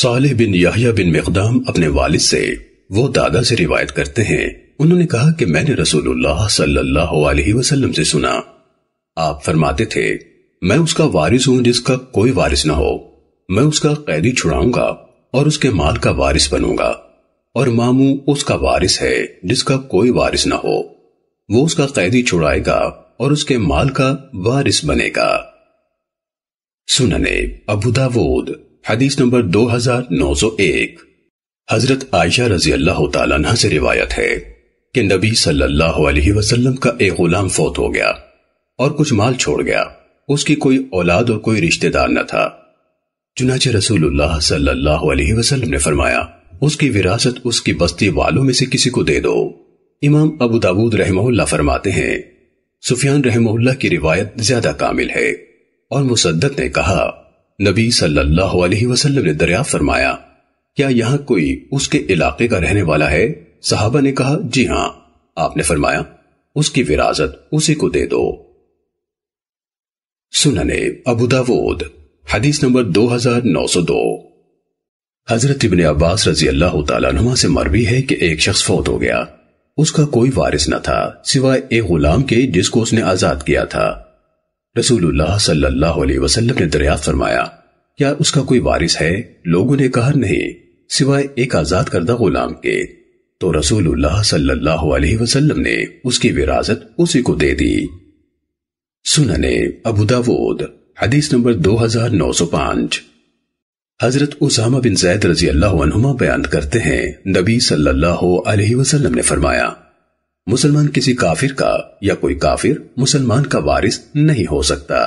साले बिन याहिया बिन मकदाम अपने वालिद से वो दादा से रिवायत करते हैं उन्होंने कहा कि मैंने रसूलुल्लाह सल्लल्लाहु अलैहि वसल्लम से सुना आप फरमाते थे मैं उसका वारिस हूं जिसका कोई वारिस ना हो मैं उसका कैदी छुड़ाऊंगा और उसके माल का वारिस बनूंगा और मामू उसका वारिस है जिसका कोई वारिस ना हो वो उसका कैदी छुड़ाएगा और उसके माल का वारिस बनेगा सुनने अबूदावोद हदीस नंबर 2901 हजरत आयशा रजी अल्लाह तला से रिवायत है कि नबी सल्लल्लाहु अलैहि वसल्लम का एक गुलाम फौत हो गया और कुछ माल छोड़ गया उसकी कोई औलाद और कोई रिश्तेदार न था चुनाचे रसूलुल्लाह सल्लल्लाहु अलैहि वसल्लम ने फरमाया उसकी विरासत उसकी बस्ती वालों में से किसी को दे दो इमाम अबू दाऊद रहमहुल्ला फरमाते हैं सुफियान रहमहुल्ला की रिवायत ज्यादा कामिल है और मुसद्दत ने कहा नबी सल्लल्लाहु अलैहि वसल्लम ने दरिया फरमाया क्या यहाँ कोई उसके इलाके का रहने वाला है साहबा ने कहा जी हाँ आपने फरमाया उसकी विरासत उसी को दे दो सुनने अबूदावोद हदीस नंबर 2902 हजरत इबन अब्बास रजी अल्लाह तुमा से मरवी है कि एक शख्स फौत हो गया उसका कोई वारिस न था सिवाय एक गुलाम के जिसको उसने आजाद किया था रसूलुल्लाह सल्लल्लाहु अलैहि वसल्लम ने दरिया फरमाया क्या उसका कोई वारिस है लोगों ने कहा नहीं सिवाय एक आजाद करदा गुलाम के तो रसूलुल्लाह सल्लल्लाहु अलैहि वसल्लम ने उसकी विरासत उसी को दे दी सुनने दाऊद हदीस नंबर 2905 हजरत उसामा बिन जैद रजी अल्लाह बयान करते हैं नबी सल्लल्लाहु अलैहि वसल्लम ने फरमाया मुसलमान किसी काफिर का या कोई काफिर मुसलमान का वारिस नहीं हो सकता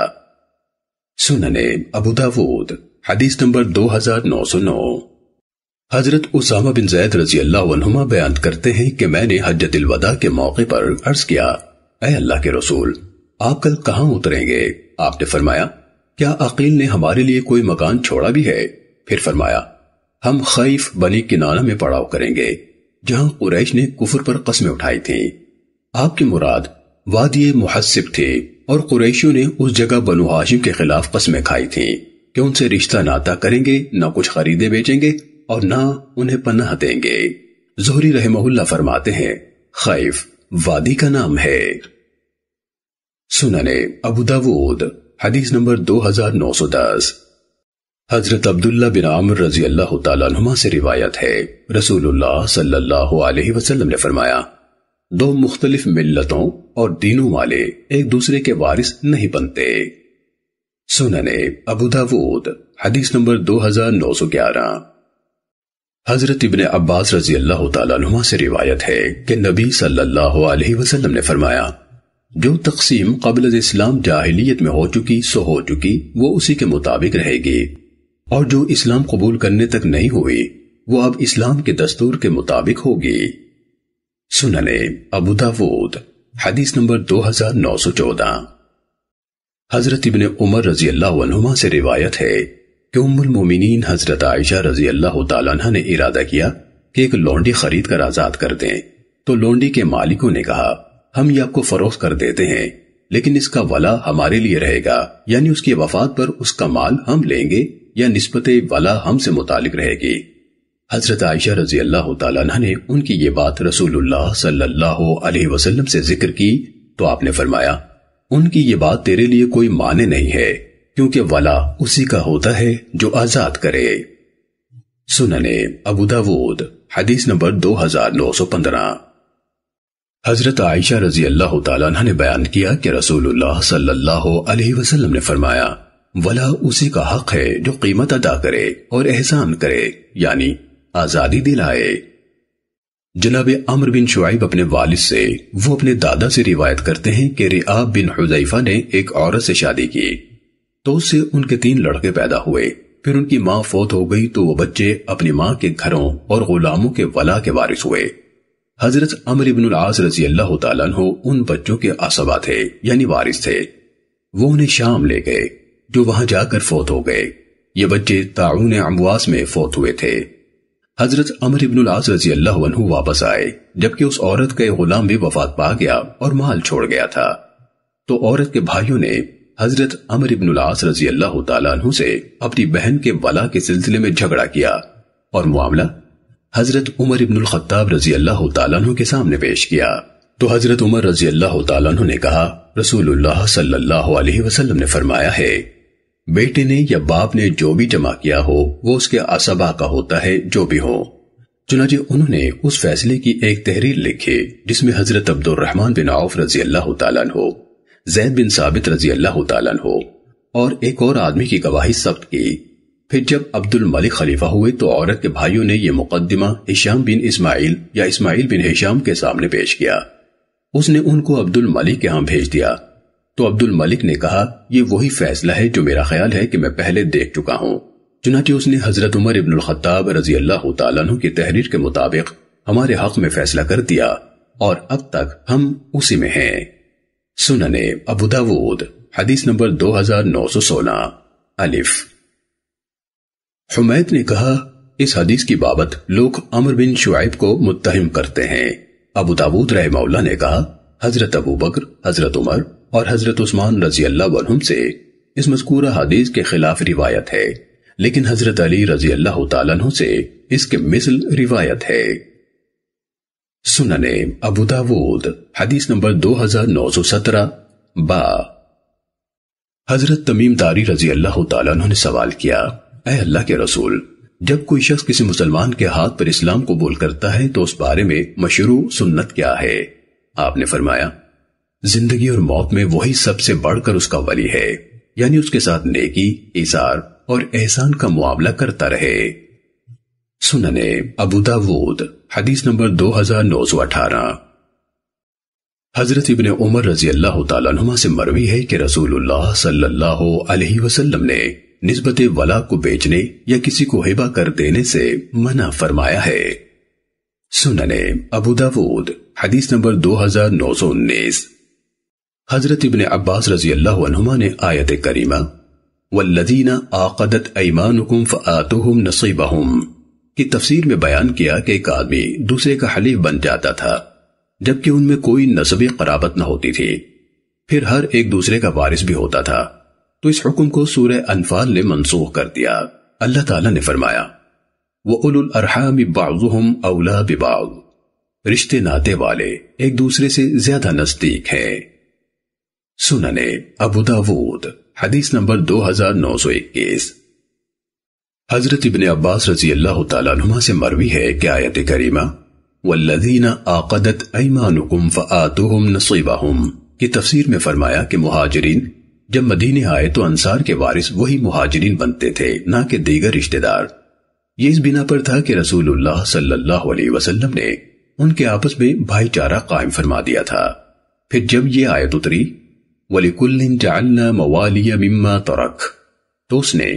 सुनने अबूदावूद हदीस नंबर दो हजार नौ नौ हजरत उसामा बिन जैद रजी अल्लाह बयान करते हैं कि मैंने हजरत के मौके पर अर्ज किया अः अल्लाह के रसूल आप कल कहाँ उतरेंगे आपने फरमाया क्या अकील ने हमारे लिए कोई मकान छोड़ा भी है फिर फरमाया हम खैफ बनी किनारा में पड़ाव करेंगे जहां कुरैश ने कुफर पर कस्में उठाई थी आपकी मुराद वादी मुहसिब थे और कुरैशियों ने उस जगह बनु हाशिम के खिलाफ कस्में खाई थी कि उनसे रिश्ता नाता करेंगे ना कुछ खरीदे बेचेंगे और ना उन्हें पन्ना देंगे जोहरी रहमहुल्ला फरमाते हैं खैफ वादी का नाम है सुनने अबू दाऊद हदीस नंबर 2910 हजरत अब्दुल्ला बिन आमर रजी अल्लाह तुमा से रिवायत है रसूलुल्लाह सल्लल्लाहु अलैहि वसल्लम ने फरमाया दो मुख्तलिफ मिल्लतों और दीनों वाले एक दूसरे के वारिस नहीं बनते सुनने अबूदावूद हदीस नंबर दो हजार नौ सौ ग्यारह हजरत इबन अब्बास रजी अल्लाह नुमा से रिवायत है कि नबी सल्लल्लाहु अलैहि वसल्लम ने फरमाया जो तकसीम कबल इस्लाम जाहिलियत में हो चुकी सो हो चुकी वो उसी के मुताबिक रहेगी और जो इस्लाम कबूल करने तक नहीं हुई वो अब इस्लाम के दस्तूर के मुताबिक होगी सुनने अबूदावूद हदीस नंबर 2914 हजरत इबन उमर रजी अल्लाह से रिवायत है कि उम्र मोमिनीन हजरत आयशा रजी अल्लाह तला ने इरादा किया कि एक लौंडी खरीद कर आजाद कर दें तो लौंडी के मालिकों ने कहा हम ये आपको फरोख कर देते हैं लेकिन इसका वला हमारे लिए रहेगा यानी उसकी वफात पर उसका माल हम लेंगे या नस्बत वला हमसे मुतालिक रहेगी हजरत आयशा रजी अल्लाह तला ने उनकी ये बात रसूलुल्लाह सल्लल्लाहु अलैहि वसल्लम से जिक्र की तो आपने फरमाया उनकी ये बात तेरे लिए कोई माने नहीं है क्योंकि वला उसी का होता है जो आजाद करे सुनने अबूदावूद हदीस नंबर दो हजार नौ सौ पंद्रह हजरत आयशा रजी अल्लाह ने बयान किया कि रसूलुल्लाह सल्लल्लाहु अलैहि वसल्लम ने फरमाया वला उसी का हक है जो कीमत अदा करे और एहसान करे यानी आजादी दिलाए जनाब अमर बिन शुआब अपने वालिद से वो अपने दादा से रिवायत करते हैं कि रियाब बिन हुजैफा ने एक औरत से शादी की तो उससे उनके तीन लड़के पैदा हुए फिर उनकी माँ फौत हो गई तो वो बच्चे अपनी माँ के घरों और गुलामों के वला के वारिस हुए हजरत अमर इबन आस रजी अल्लाह तन उन बच्चों के असबा थे यानी वारिस थे वो उन्हें शाम ले गए जो वहां जाकर फोत हो गए ये बच्चे ताउन अमवास में फोत हुए थे हजरत अमर इबन रजी अल्लाह वापस आए जबकि उस औरत का गुलाम भी वफात पा गया और माल छोड़ गया था तो औरत के भाइयों ने हजरत अमर इबन रजी अल्लाह तु से अपनी बहन के वला के सिलसिले में झगड़ा किया और मामला हजरत उमर इबन खत्ताब रजी अल्लाह तु के सामने पेश किया तो हजरत उमर रजी अल्लाह तु ने कहा रसूलुल्लाह सल्लल्लाहु अलैहि वसल्लम ने फरमाया है बेटे ने या बाप ने जो भी जमा किया हो वो उसके असबा का होता है जो भी हो चुनाचे उन्होंने उस फैसले की एक तहरीर लिखी जिसमें हजरत अब्दुल रहमान बिन औफ रजी अल्लाह हो जैद बिन साबित रजी अल्लाह हो और एक और आदमी की गवाही सब्त की फिर जब अब्दुल मलिक खलीफा हुए तो औरत के भाइयों ने यह मुकदमा हिशाम बिन इस्माइल या इस्माइल बिन हिशाम के सामने पेश किया उसने उनको अब्दुल मलिक के यहां भेज दिया तो अब्दुल मलिक ने कहा यह वही फैसला है जो मेरा ख्याल है कि मैं पहले देख चुका हूं चुनाचे उसने हजरत उमर इब्न खत्ताब रजी अल्लाह तु की तहरीर के मुताबिक हमारे हक में फैसला कर दिया और अब तक हम उसी में हैं सुनने अबूदावूद हदीस नंबर 2916 अलिफ हुमैद ने कहा इस हदीस की बाबत लोग अमर बिन शुआब को मुतहिम करते हैं अबू दाऊद मौला ने कहा हजरत अबू बकर हजरत उमर और हजरत उस्मान रजी अल्लाह से इस मजकूरा हदीस के खिलाफ रिवायत है लेकिन हजरत अली रजी अल्लाह तु से इसके मिसल रिवायत है सुनने अबूदावूद हदीस नंबर 2917 बा हजरत तमीम तारी रजी अल्लाह तु ने सवाल किया अः अल्लाह के रसूल जब कोई शख्स किसी मुसलमान के हाथ पर इस्लाम कबूल करता है तो उस बारे में मशरू सुन्नत क्या है आपने फरमाया जिंदगी और मौत में वही सबसे बढ़कर उसका वली है यानी उसके साथ नेकी इजार और एहसान का मुआवला करता रहे सुनने अबूदावूद हदीस नंबर दो हजार नौ सौ अठारह हजरत इबन उमर रजी अल्लाह तुमा से मरवी है कि रसूलुल्लाह सल्लल्लाहु अलैहि वसल्लम ने नस्बत वला को बेचने या किसी को हिबा कर देने से मना फरमाया है सुनने अबूदावूद हदीस नंबर दो हजार नौ सौ उन्नीस हजरत इबन अब्बास रजी अल्लाह ने आयत करीमा वल्लदीना आकदत ऐमानुकुम फ़ातुहुम नसीबहुम की तफसीर में बयान किया कि एक आदमी दूसरे का हलीफ बन जाता था जबकि उनमें कोई नसबी कराबत न होती थी फिर हर एक दूसरे का वारिस भी होता था तो इस हुक्म को सूर्य अनफाल ने मनसूख कर दिया अल्लाह ताला ने फरमाया वो उल अरहम बाजुहम अवला बिबाग रिश्ते नाते वाले एक दूसरे से ज्यादा नजदीक हैं सुनने अबूदावूद हदीस नंबर 2921 हजरत इबन अब्बास रजी अल्लाह तुमा से मरवी है कि आयत करीमा वल्लजीना आकदत ऐमानुकुम की तफसीर में फरमाया कि मुहाजरीन जब मदीने आए तो अंसार के वारिस वही महाजरीन बनते थे ना कि दीगर रिश्तेदार ये इस बिना पर था कि रसूलुल्लाह सल्लल्लाहु अलैहि वसल्लम ने उनके आपस में भाईचारा कायम फरमा दिया था फिर जब ये आयत उतरी तरक तो उसने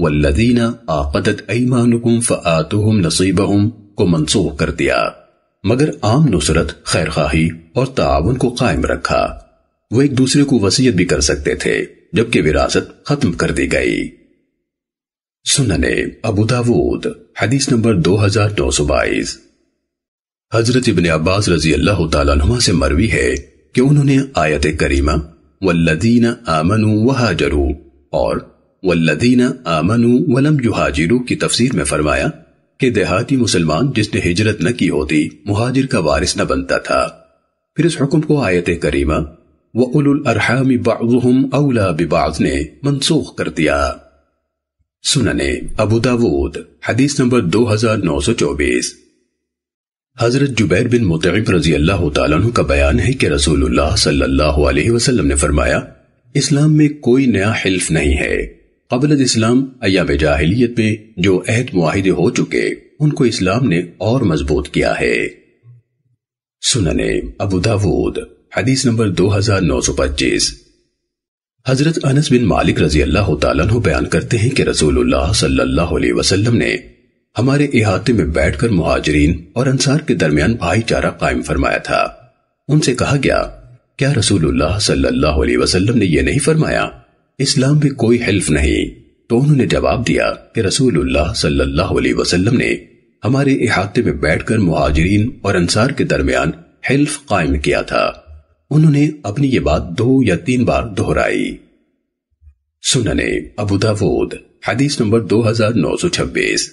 वल्लदीना आकदत ऐमानुकुम फ़आतुहुम नसीबहुम को मनसूख कर दिया मगर आम नुसरत खैर खाही और ताउन को कायम रखा वो एक दूसरे को वसीयत भी कर सकते थे जबकि विरासत खत्म कर दी गई सुनने अबू दाऊद हदीस नंबर 2922 हजरत इब्ने अब्बास रजी अल्लाह तुमा से मरवी है कि उन्होंने आयत करीमा वल्लदीन आमनु वहाजरू और वल्लदीन आमनु वलम युहाजिरू की तफसीर में फरमाया कि देहाती मुसलमान जिसने हिजरत न की होती मुहाजिर का वारिस न बनता था फिर इस हुक्म को आयत करीमा व उलुल अरहामी बाजुहम अवला बिबाज ने मनसूख कर दिया सुनने अबू दाऊद हदीस नंबर 2924 हजरत जुबैर बिन मुतब रजी अल्लाह तु का बयान है कि रसूलुल्लाह सल्लल्लाहु अलैहि वसल्लम ने फरमाया इस्लाम में कोई नया हिल्फ नहीं है कबल इस्लाम अयाम जाहिलियत में जो अहद माहिदे हो चुके उनको इस्लाम ने और मजबूत किया है सुनने अबू दाऊद हदीस नंबर 2925 हजरत अनस बिन मालिक रजी अल्लाह तु बयान करते हैं कि रसूलुल्लाह सल्लल्लाहु अलैहि वसल्लम ने हमारे इहाते में बैठकर मुहाजरीन और अंसार के दरमियान भाईचारा कायम फरमाया था उनसे कहा गया क्या रसूलुल्लाह सल्लल्लाहु अलैहि वसल्लम ने यह नहीं फरमाया इस्लाम में कोई हल्फ नहीं तो उन्होंने जवाब दिया कि रसूलुल्लाह सल्लल्लाहु अलैहि वसल्लम ने हमारे इहाते में बैठकर मुहाजरीन और अंसार के दरमियान हल्फ कायम किया था उन्होंने अपनी ये बात दो या तीन बार दोहराई सुनने अबूदावोद हदीस नंबर दो हजार नौ सौ छब्बीस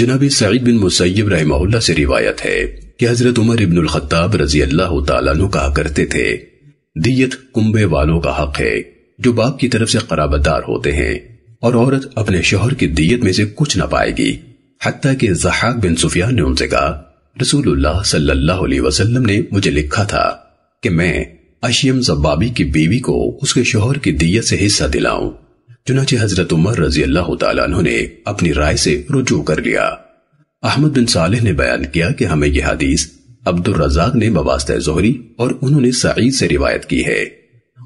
जनाब सईद बिन मुसैब रही से रिवायत है कि हजरत उमर इबन खत्ताब रजी अल्लाह तु कहा करते थे दियत कुंबे वालों का हक है जो बाप की तरफ से कराबदार होते हैं और औरत अपने शोहर की दियत में से कुछ ना पाएगी हती कि जहाक बिन सुफिया ने उनसे कहा रसूलुल्लाह सल्लल्लाहु ने मुझे लिखा था कि मैं अशियम जब्बाबी की बीवी को उसके शोहर की दियत से हिस्सा दिलाऊं चुनाचे हजरत उमर रजी अल्लाह तु ने अपनी राय से रुजू कर लिया अहमद बिन साले ने बयान किया कि हमें यह हदीस अब्दुल रजाक ने बवास्ता जोहरी और उन्होंने सईद से रिवायत की है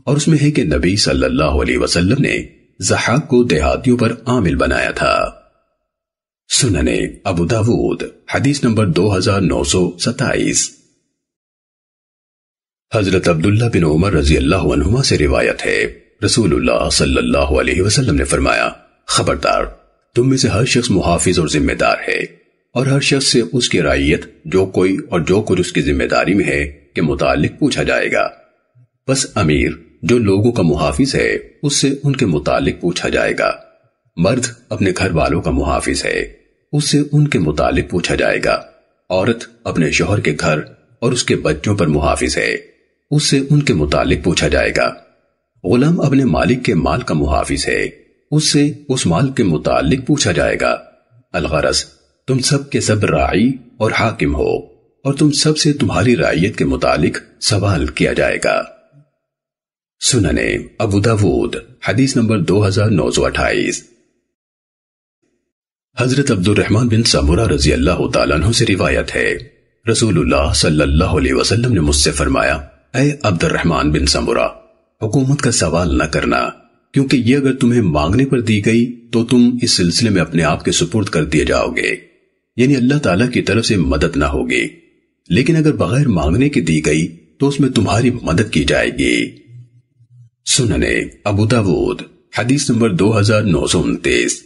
और उसमें है कि नबी सल्लल्लाहु अलैहि वसल्लम ने जहाक को देहातियों पर आमिल बनाया था सुनने अबू दाऊद हदीस नंबर 2927 हजरत अब्दुल्ला बिन उमर रजी अल्लाह से रिवायत है रसूलुल्लाह सल्लल्लाहु अलैहि वसल्लम ने फरमाया खबरदार तुम में से हर शख्स मुहाफिज और जिम्मेदार है और हर शख्स से उसकी रायत जो कोई और जो कुछ उसकी जिम्मेदारी में है के मुतालिक पूछा जाएगा बस अमीर जो लोगों का मुहाफिज है उससे उनके मुतालिक पूछा जाएगा मर्द अपने घर वालों का मुहाफिज है उससे उनके मुतालिक पूछा जाएगा औरत अपने शोहर के घर और उसके बच्चों पर मुहाफिज है उससे उनके मुतालिक पूछा जाएगा गुलाम अपने मालिक के माल का मुहाफिज है उससे उस माल के मुतालिक पूछा जाएगा अलगरस तुम सब के सब राई और हाकिम हो और तुम सब से तुम्हारी रायत के मुतालिक सवाल किया जाएगा सुनने अबूदावूद हदीस नंबर दो हजार नौ सौ अट्ठाईस हजरत अब्दुलरहमान बिन समूरा रजी अल्लाह तु से रिवायत है रसूलुल्लाह सल्लल्लाहु अलैहि वसल्लम ने मुझसे फरमाया अब्दुलरहमान बिन समूरा हुकूमत का सवाल न करना क्योंकि ये अगर तुम्हें मांगने पर दी गई तो तुम इस सिलसिले में अपने आप के सुपुर्द कर दिए जाओगे यानी अल्लाह ताला की तरफ से मदद ना होगी लेकिन अगर बगैर मांगने की दी गई तो उसमें तुम्हारी मदद की जाएगी सुनने अबूदावूद हदीस नंबर दो हजार नौ सौ उनतीस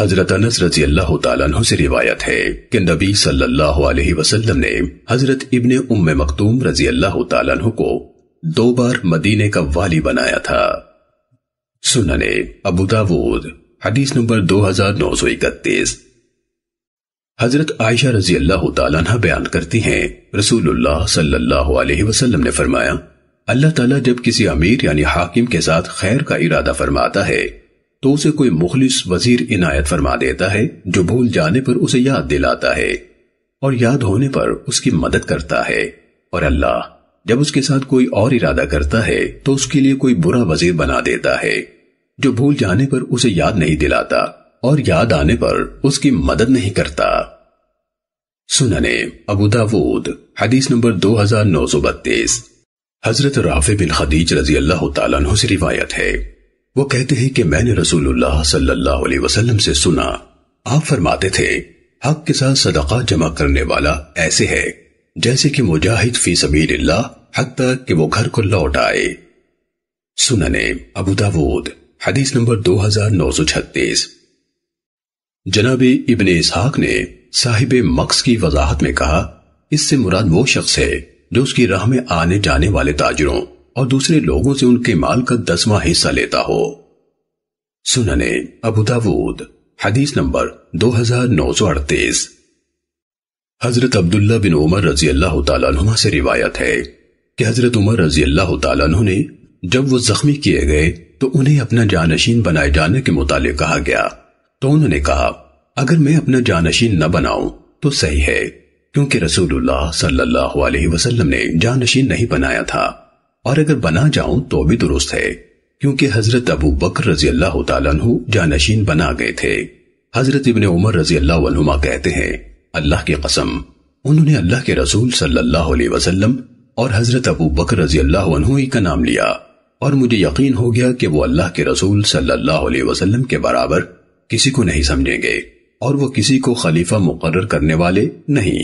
हजरत अनस रजी अल्लाह तु से रिवायत है कि नबी सल्लल्लाहु अलैहि वसल्लम ने हजरत इब्ने उम्मे मखतूम रजी अल्लाह तु को दो बार मदीने का वाली बनाया था सुनने अबूदावूद हदीस नंबर दो हजार नौ सौ इकतीस हजरत आयशा रजी अल्लाह तला बयान करती हैं रसूलुल्लाह सल्लल्लाहु अलैहि वसल्लम ने फरमाया अल्लाह ताला जब किसी अमीर यानी हाकिम के साथ खैर का इरादा फरमाता है तो उसे कोई मुखलिस वजीर इनायत फरमा देता है जो भूल जाने पर उसे याद दिलाता है और याद होने पर उसकी मदद करता है और अल्लाह जब उसके साथ कोई और इरादा करता है तो उसके लिए कोई बुरा वजीर बना देता है जो भूल जाने पर उसे याद नहीं दिलाता और याद आने पर उसकी मदद नहीं करता सुनने अबूदावूद हदीस नंबर दो हजार नौ सौ बत्तीस हजरत राफे बिन खदीज रजी अल्लाह तु से रिवायत है वो कहते हैं कि मैंने रसूलुल्लाह सल्लल्लाहु अलैहि वसल्लम से सुना आप फरमाते थे हक के साथ सदका जमा करने वाला ऐसे है जैसे कि मुजाहिद फी सबील्ला हत्ता कि वो घर को लौट आए सुनने अबू दाऊद हदीस नंबर 2936 जनाबे इबन इसहाक ने साहिब मक्स की वजाहत में कहा इससे मुराद वो शख्स है जो उसकी राह में आने जाने वाले ताजरों और दूसरे लोगों से उनके माल का दसवां हिस्सा लेता हो सुनने अबू दाऊद हदीस नंबर 2938 हजरत अब्दुल्ला बिन उमर रजी अल्लाह तुमा से रिवायत है कि हजरत उमर रजी अल्लाह तु ने जब वो जख्मी किए गए तो उन्हें अपना जानशीन बनाए जाने के मुताले कहा गया तो उन्होंने कहा अगर मैं अपना जानशीन न बनाऊं तो सही है क्योंकि रसूलुल्लाह सल्लल्लाहु अलैहि वसल्लम ने जानशीन नहीं बनाया था और अगर बना जाऊं तो भी दुरुस्त है क्योंकि हजरत अबू बकर रजी अल्लाह तु जानशीन बना गए थे हजरत इबन उमर रजी अल्लाह कहते हैं अल्लाह की कसम उन्होंने अल्लाह के रसूल सल्लल्लाहु अलैहि वसल्लम और हजरत अबू बकर रजी अल्लाह ही का नाम लिया और मुझे यकीन हो गया कि वो अल्लाह के रसूल सल्लल्लाहु अलैहि वसल्लम के बराबर किसी को नहीं समझेंगे और वो किसी को खलीफा मुकर करने वाले नहीं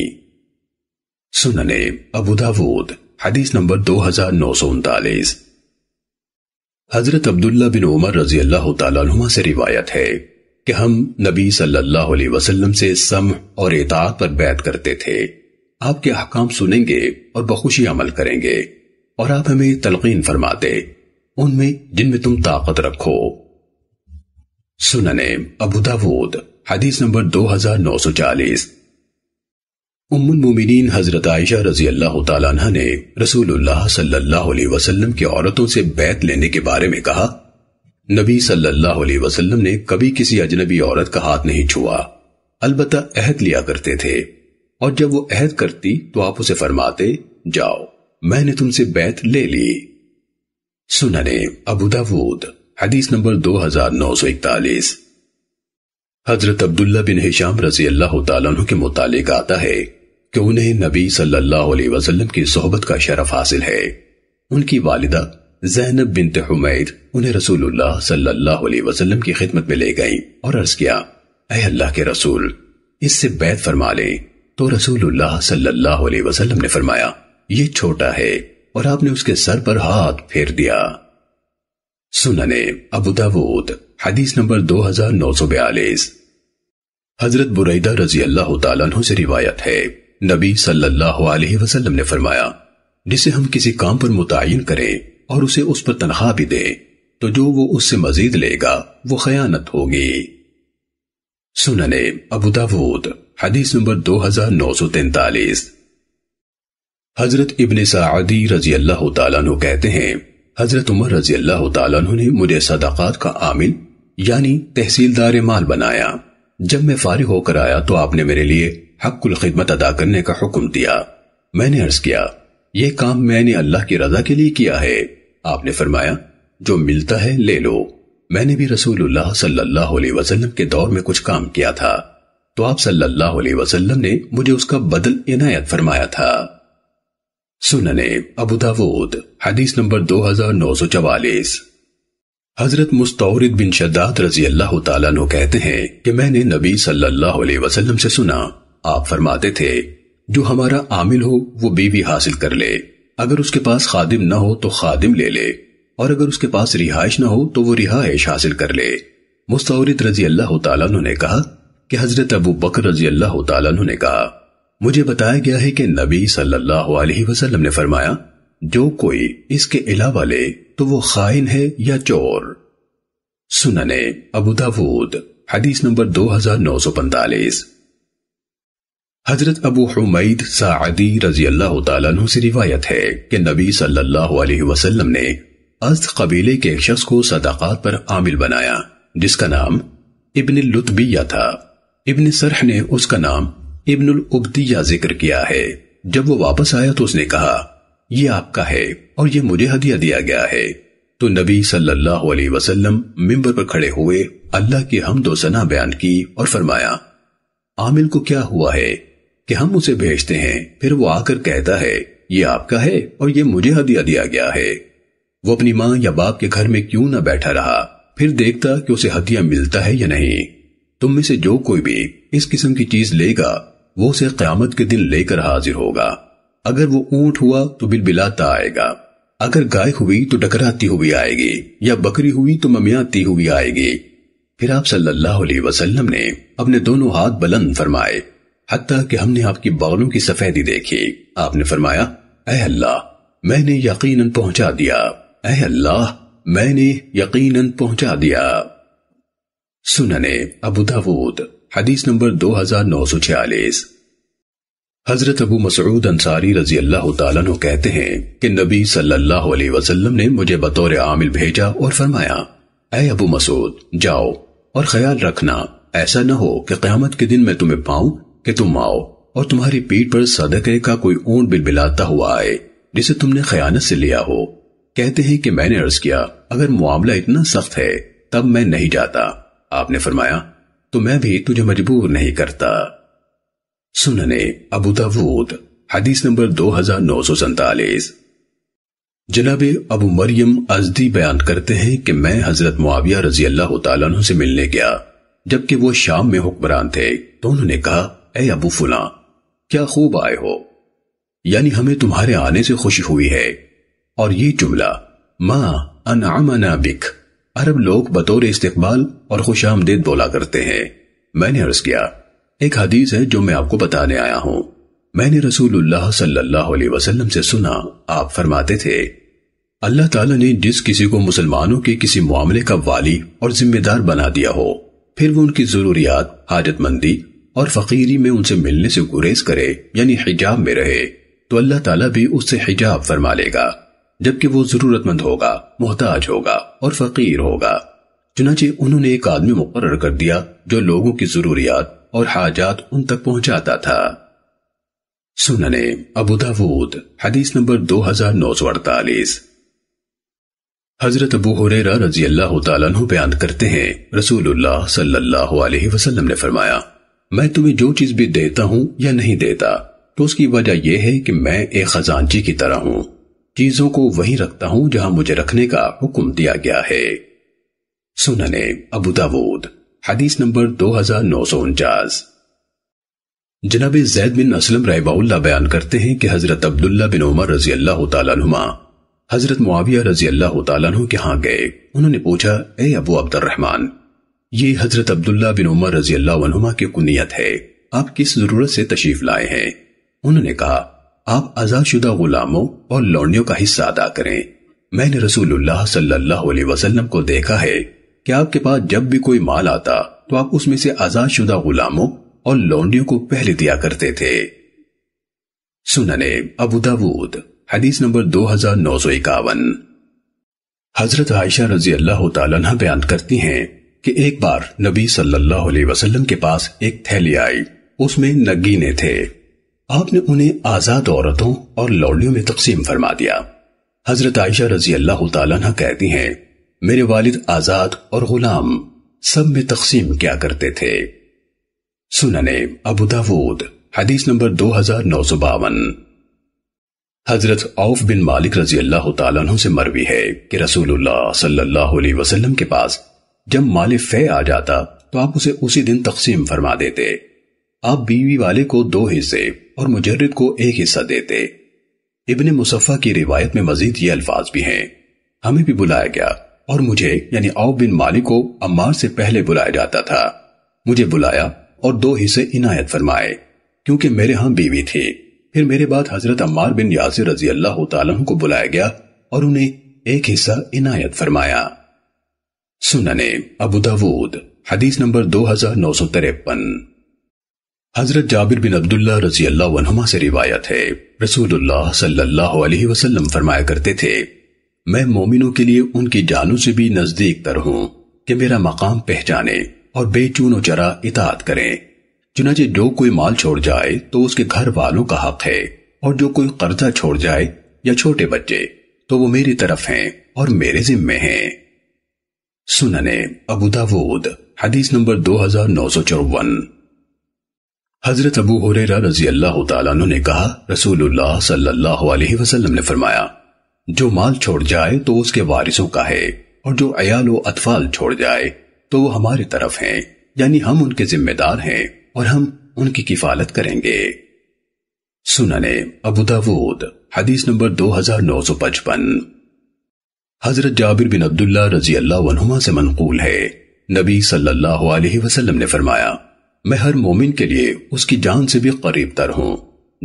सुनने अबूदावूद हदीस नंबर दो हजार नौ सौ उनतालीस हजरत अब्दुल्ला बिन उमर रजी अल्लाह तुमा से रिवायत है कि हम नबी सल्लल्लाहु अलैहि वसल्लम से सम और एतात पर बैत करते थे आपके अहकाम सुनेंगे और बखुशी अमल करेंगे और आप हमें तलकीन फरमाते उनमें जिनमें तुम ताकत रखो सुनने अबूदावूद हदीस नंबर 2940 उम्मुल मोमिनीन हजरत आयशा रजी अल्लाह तआला ने रसूलुल्लाह सल्लल्लाहु अलैहि वसल्लम की औरतों से बैत लेने के बारे में कहा नबी सल्लल्लाहु अलैहि वसल्लम ने कभी किसी अजनबी औरत का हाथ नहीं छुआ अलबत् अहद लिया करते थे और जब वो अहद करती तो आप उसे फरमाते जाओ मैंने तुमसे बैत ले ली सुनने अबूदावूद हदीस नंबर 2941 हजरत अब्दुल्ला बिन हिशाम रजी अल्लाह तु के मुतालिक आता है कि उन्हें नबी सल्लल्लाहु अलैहि वसल्लम की सोहबत का शरफ हासिल है उनकी वालिदा जैनब बिनत हुमैर उन्हें रसूलुल्लाह सल्लल्लाहु अलैहि वसल्लम की खिदमत में ले गई और अर्ज किया अः अल्लाह के रसूल इससे बैत फरमा ले तो रसूलुल्लाह सल्लल्लाहु अलैहि वसल्लम ने फरमाया ये छोटा है और आपने उसके सर पर हाथ फेर दिया सुनने अबूदावूद हदीस नंबर दो हजार नौ सौ बयालीस हजरत बुरैदा रजी अल्लाह तु से रिवायत है नबी सल्लल्लाहु अलैहि वसल्लम ने फरमाया जिसे हम किसी काम पर मुतन करें और उसे उस पर तनख्वाह भी दे तो जो वो उससे मजीद लेगा वो खयानत होगी सुनने अबूदावूद हदीस नंबर दो हजार नौ सौ तैतालीस हजरत इबन सादी रजी अल्लाह तु कहते हैं हजरत उमर रजी अल्लाह तु ने मुझे सदाकत का आमिल यानी तहसीलदार माल बनाया जब मैं फारिग होकर आया तो आपने मेरे लिए हकुल खिदमत अदा करने का हुक्म दिया मैंने अर्ज किया यह काम मैंने अल्लाह की रजा के लिए किया है आपने फरमाया जो मिलता है ले लो मैंने भी रसूलुल्लाह सल्लल्लाहु अलैहि वसल्लम के दौर में कुछ काम किया था तो आप सल्लल्लाहु अलैहि वसल्लम ने मुझे उसका बदल इनायत फरमाया था सुनने अबू दाऊद हदीस नंबर 2944 हजरत मुस्तौरिद बिन शद्दाद रजी अल्लाह तआला कहते हैं कि मैंने नबी सल्लल्लाहु अलैहि वसल्लम से सुना आप फरमाते थे जो हमारा आमिल हो वो बीवी हासिल कर ले अगर उसके पास खादिम न हो तो खादिम ले ले और अगर उसके पास रिहाइश न हो तो वो रिहाइश हासिल कर ले मुस्तौरित रजी अल्लाह तु ने कहा कि हजरत अबू बकर रजी अल्लाह तु ने कहा मुझे बताया गया है कि नबी सल्लल्लाहु अलैहि वसल्लम ने फरमाया जो कोई इसके अलावा ले तो वो खाइन है या चोर सुनने अबू दाऊद हदीस नंबर दो हजार नौ सौ पैंतालीस हजरत अबू हुमैद सादी रजी अल्लाह तु से रिवायत है कि नबी सल्लल्लाहु अलैहि वसल्लम ने अस्त कबीले के एक शख्स को सदाकत पर आमिल बनाया जिसका नाम इबन लुतबिया था इबन सरह ने उसका नाम इबन उबदिया जिक्र किया है जब वो वापस आया तो उसने कहा यह आपका है और ये मुझे हदिया दिया गया है तो नबी सल्लल्लाहु अलैहि वसल्लम मिंबर पर खड़े हुए अल्लाह की हमदोसना बयान की और फरमाया आमिल को क्या हुआ है कि हम उसे भेजते हैं फिर वो आकर कहता है ये आपका है और ये मुझे हदिया दिया गया है वो अपनी माँ या बाप के घर में क्यों ना बैठा रहा फिर देखता कि उसे हदिया मिलता है या नहीं तुम में से जो कोई भी इस किस्म की चीज लेगा वो उसे क्यामत के दिन लेकर हाजिर होगा अगर वो ऊंट हुआ तो बिलबिलाता आएगा अगर गाय हुई तो टकराती हुई आएगी या बकरी हुई तो ममियाती हुई आएगी फिर आप सल्लल्लाहु अलैहि वसल्लम ने अपने दोनों हाथ बुलंद फरमाए हत्ता कि हमने आपकी बालों की सफेदी देखी आपने फरमाया अः अल्लाह मैंने यकीनन पहुंचा दिया अः अल्लाह मैंने यकीनन पहुंचा दिया सुनने अबू दाऊद हदीस नंबर 2946 हजरत अबू मसरूद अंसारी रजी अल्लाह तु कहते हैं कि नबी सल्लल्लाहु अलैहि वसल्लम ने मुझे बतौर आमिल भेजा और फरमाया ए अबू मसूद जाओ और ख्याल रखना ऐसा न हो कि क्यामत के दिन मैं तुम्हें पाऊं कि तुम आओ और तुम्हारी पीठ पर सदके का कोई ऊंट बिलबिलाता हुआ आए जिसे तुमने खयानत से लिया हो कहते हैं कि मैंने अर्ज किया अगर मामला इतना सख्त है तब मैं नहीं जाता आपने फरमाया तो मैं भी तुझे मजबूर नहीं करता सुनने अबू दाऊद हदीस नंबर दो हजार नौ सौ सैतालीस जनाब अबू मरियम अजदी बयान करते हैं कि मैं हजरत मुआविया रजी अल्लाह तु से मिलने गया जबकि वो शाम में हुक्मरान थे तो उन्होंने कहा ए अबू फुला क्या खूब आए हो यानी हमें तुम्हारे आने से खुशी हुई है और ये जुमला माँ अनआमना बिक अरब लोग बतौर इस्तेकबाल और खुश आमदेद बोला करते हैं मैंने अर्ज किया एक हदीस है जो मैं आपको बताने आया हूं मैंने रसूलुल्लाह सल्लल्लाहु अलैहि वसल्लम से सुना आप फरमाते थे अल्लाह ताला ने जिस किसी को मुसलमानों के किसी मामले का वाली और जिम्मेदार बना दिया हो फिर वो उनकी जरूरियात हाजतमंदी और फकीरी में उनसे मिलने से गुरेज करे यानी हिजाब में रहे तो अल्लाह ताला भी उससे हिजाब फरमा लेगा जबकि वो जरूरतमंद होगा मोहताज होगा और फकीर होगा चुनाचे उन्होंने एक आदमी मुकर कर दिया जो लोगों की जरूरियात और हाजात उन तक पहुंचाता था सुनने अबूदावूद हदीस नंबर दो हजार नौ सौ अड़तालीस हजरत अबू हुरैरा रजी अल्लाह तआला बयान करते हैं रसूलुल्लाह सल्लल्लाहु अलैहि वसल्लम ने फरमाया मैं तुम्हें जो चीज भी देता हूं या नहीं देता तो उसकी वजह यह है कि मैं एक खजानची की तरह हूं चीजों को वहीं रखता हूं जहां मुझे रखने का हुक्म दिया गया है सुनने अबू दाऊद हदीस नंबर दो हजार नौ सौ उनचास जनाब जैद बिन असलम रहबाउल्ला बयान करते हैं कि हजरत अब्दुल्ला बिन उमर रजी अल्लाह तुमा हजरत मुआविया रजी अल्लाह तु के यहाँ गए उन्होंने पूछा ए अबू अब्दुलरहमान ये हजरत अब्दुल्ला बिन उमर रजी अल्लाह की कुनियत है आप किस जरूरत से तशरीफ लाए हैं उन्होंने कहा आप आजादशुदा गुलामों और लौंडियों का हिस्सा अदा करें मैंने रसूलुल्लाह सल्लल्लाहु अलैहि वसल्लम को देखा है कि आपके पास जब भी कोई माल आता तो आप उसमें से आजादशुदा गुलामों और लौंडियों को पहले दिया करते थे सुनने अबूदाबूद हदीस नंबर दो हजार नौ सौ इक्यावन हजरत आयशा रजी अल्लाह तला बयान करती हैं कि एक बार नबी सल्लल्लाहु अलैहि वसल्लम के पास एक थैली आई उसमें नगीने थे आपने उन्हें आजाद औरतों और लौड़ियों में तकसीम फरमा दिया हजरत आयशा रजी अल्लाह तला कहती हैं मेरे वालिद आजाद और गुलाम सब में तकसीम क्या करते थे सुनने अबू दाऊद हदीस नंबर दो हजार नौ सौ बावन हजरत औफ बिन मालिक रजी अल्लाह तला से मरवी है कि रसूलुल्लाह सल्लल्लाहु अलैहि वसल्लम के पास जब माल फे आ जाता तो आप उसे उसी दिन तकसीम फरमा देते आप बीवी वाले को दो हिस्से और मुजरद को एक हिस्सा देते इबन मुसफ़ा की रिवायत में मजीद ये अल्फाज भी हैं हमें भी बुलाया गया और मुझे यानी औ बिन मालिक को अम्मार से पहले बुलाया जाता था मुझे बुलाया और दो हिस्से इनायत फरमाए क्योंकि मेरे यहाँ बीवी थी फिर मेरे बाद हजरत अम्मार बिन यासिर रजी अल्लाह को बुलाया गया और उन्हें एक हिस्सा इनायत फरमाया सुनने दाऊद हदीस नंबर दो हजार नौ सौ तिरपन हजरत जाबिर बिन अब्दुल्ला रजी अल्लाह से रिवायत है रसूलुल्लाह सल्लल्लाहु अलैहि वसल्लम फरमाया करते थे मैं मोमिनों के लिए उनकी जानों से भी नजदीक तर हूँ कि मेरा मकाम पहचाने और बेचूनो चरा इतात करें चुनाचे जो कोई माल छोड़ जाए तो उसके घर वालों का हक है और जो कोई कर्जा छोड़ जाए या छोटे बच्चे तो वो मेरी तरफ हैं और मेरे जिम्मे हैं सुनने अबूदावूद हदीस नंबर दो हजार नौ सौ चौवन हजरत अबू हुरैरा रजी अल्लाह तआला ने कहा रसूलुल्लाह सल्लल्लाहु अलैहि वसल्लम ने फरमाया जो माल छोड़ जाए तो उसके वारिसों का है और जो अयाल व अतफाल छोड़ जाए तो वो हमारे तरफ हैं यानी हम उनके जिम्मेदार हैं और हम उनकी किफालत करेंगे सुनने अबूदावूद हदीस नंबर दो हजार नौ सौ पचपन हजरत जाबिर बिन अब्दुल्ला रजी अल्लाह से मनकूल है नबी सल्लल्लाहु अलैहि वसल्लम ने फरमाया मैं हर मोमिन के लिए उसकी जान से भी करीब तर हूं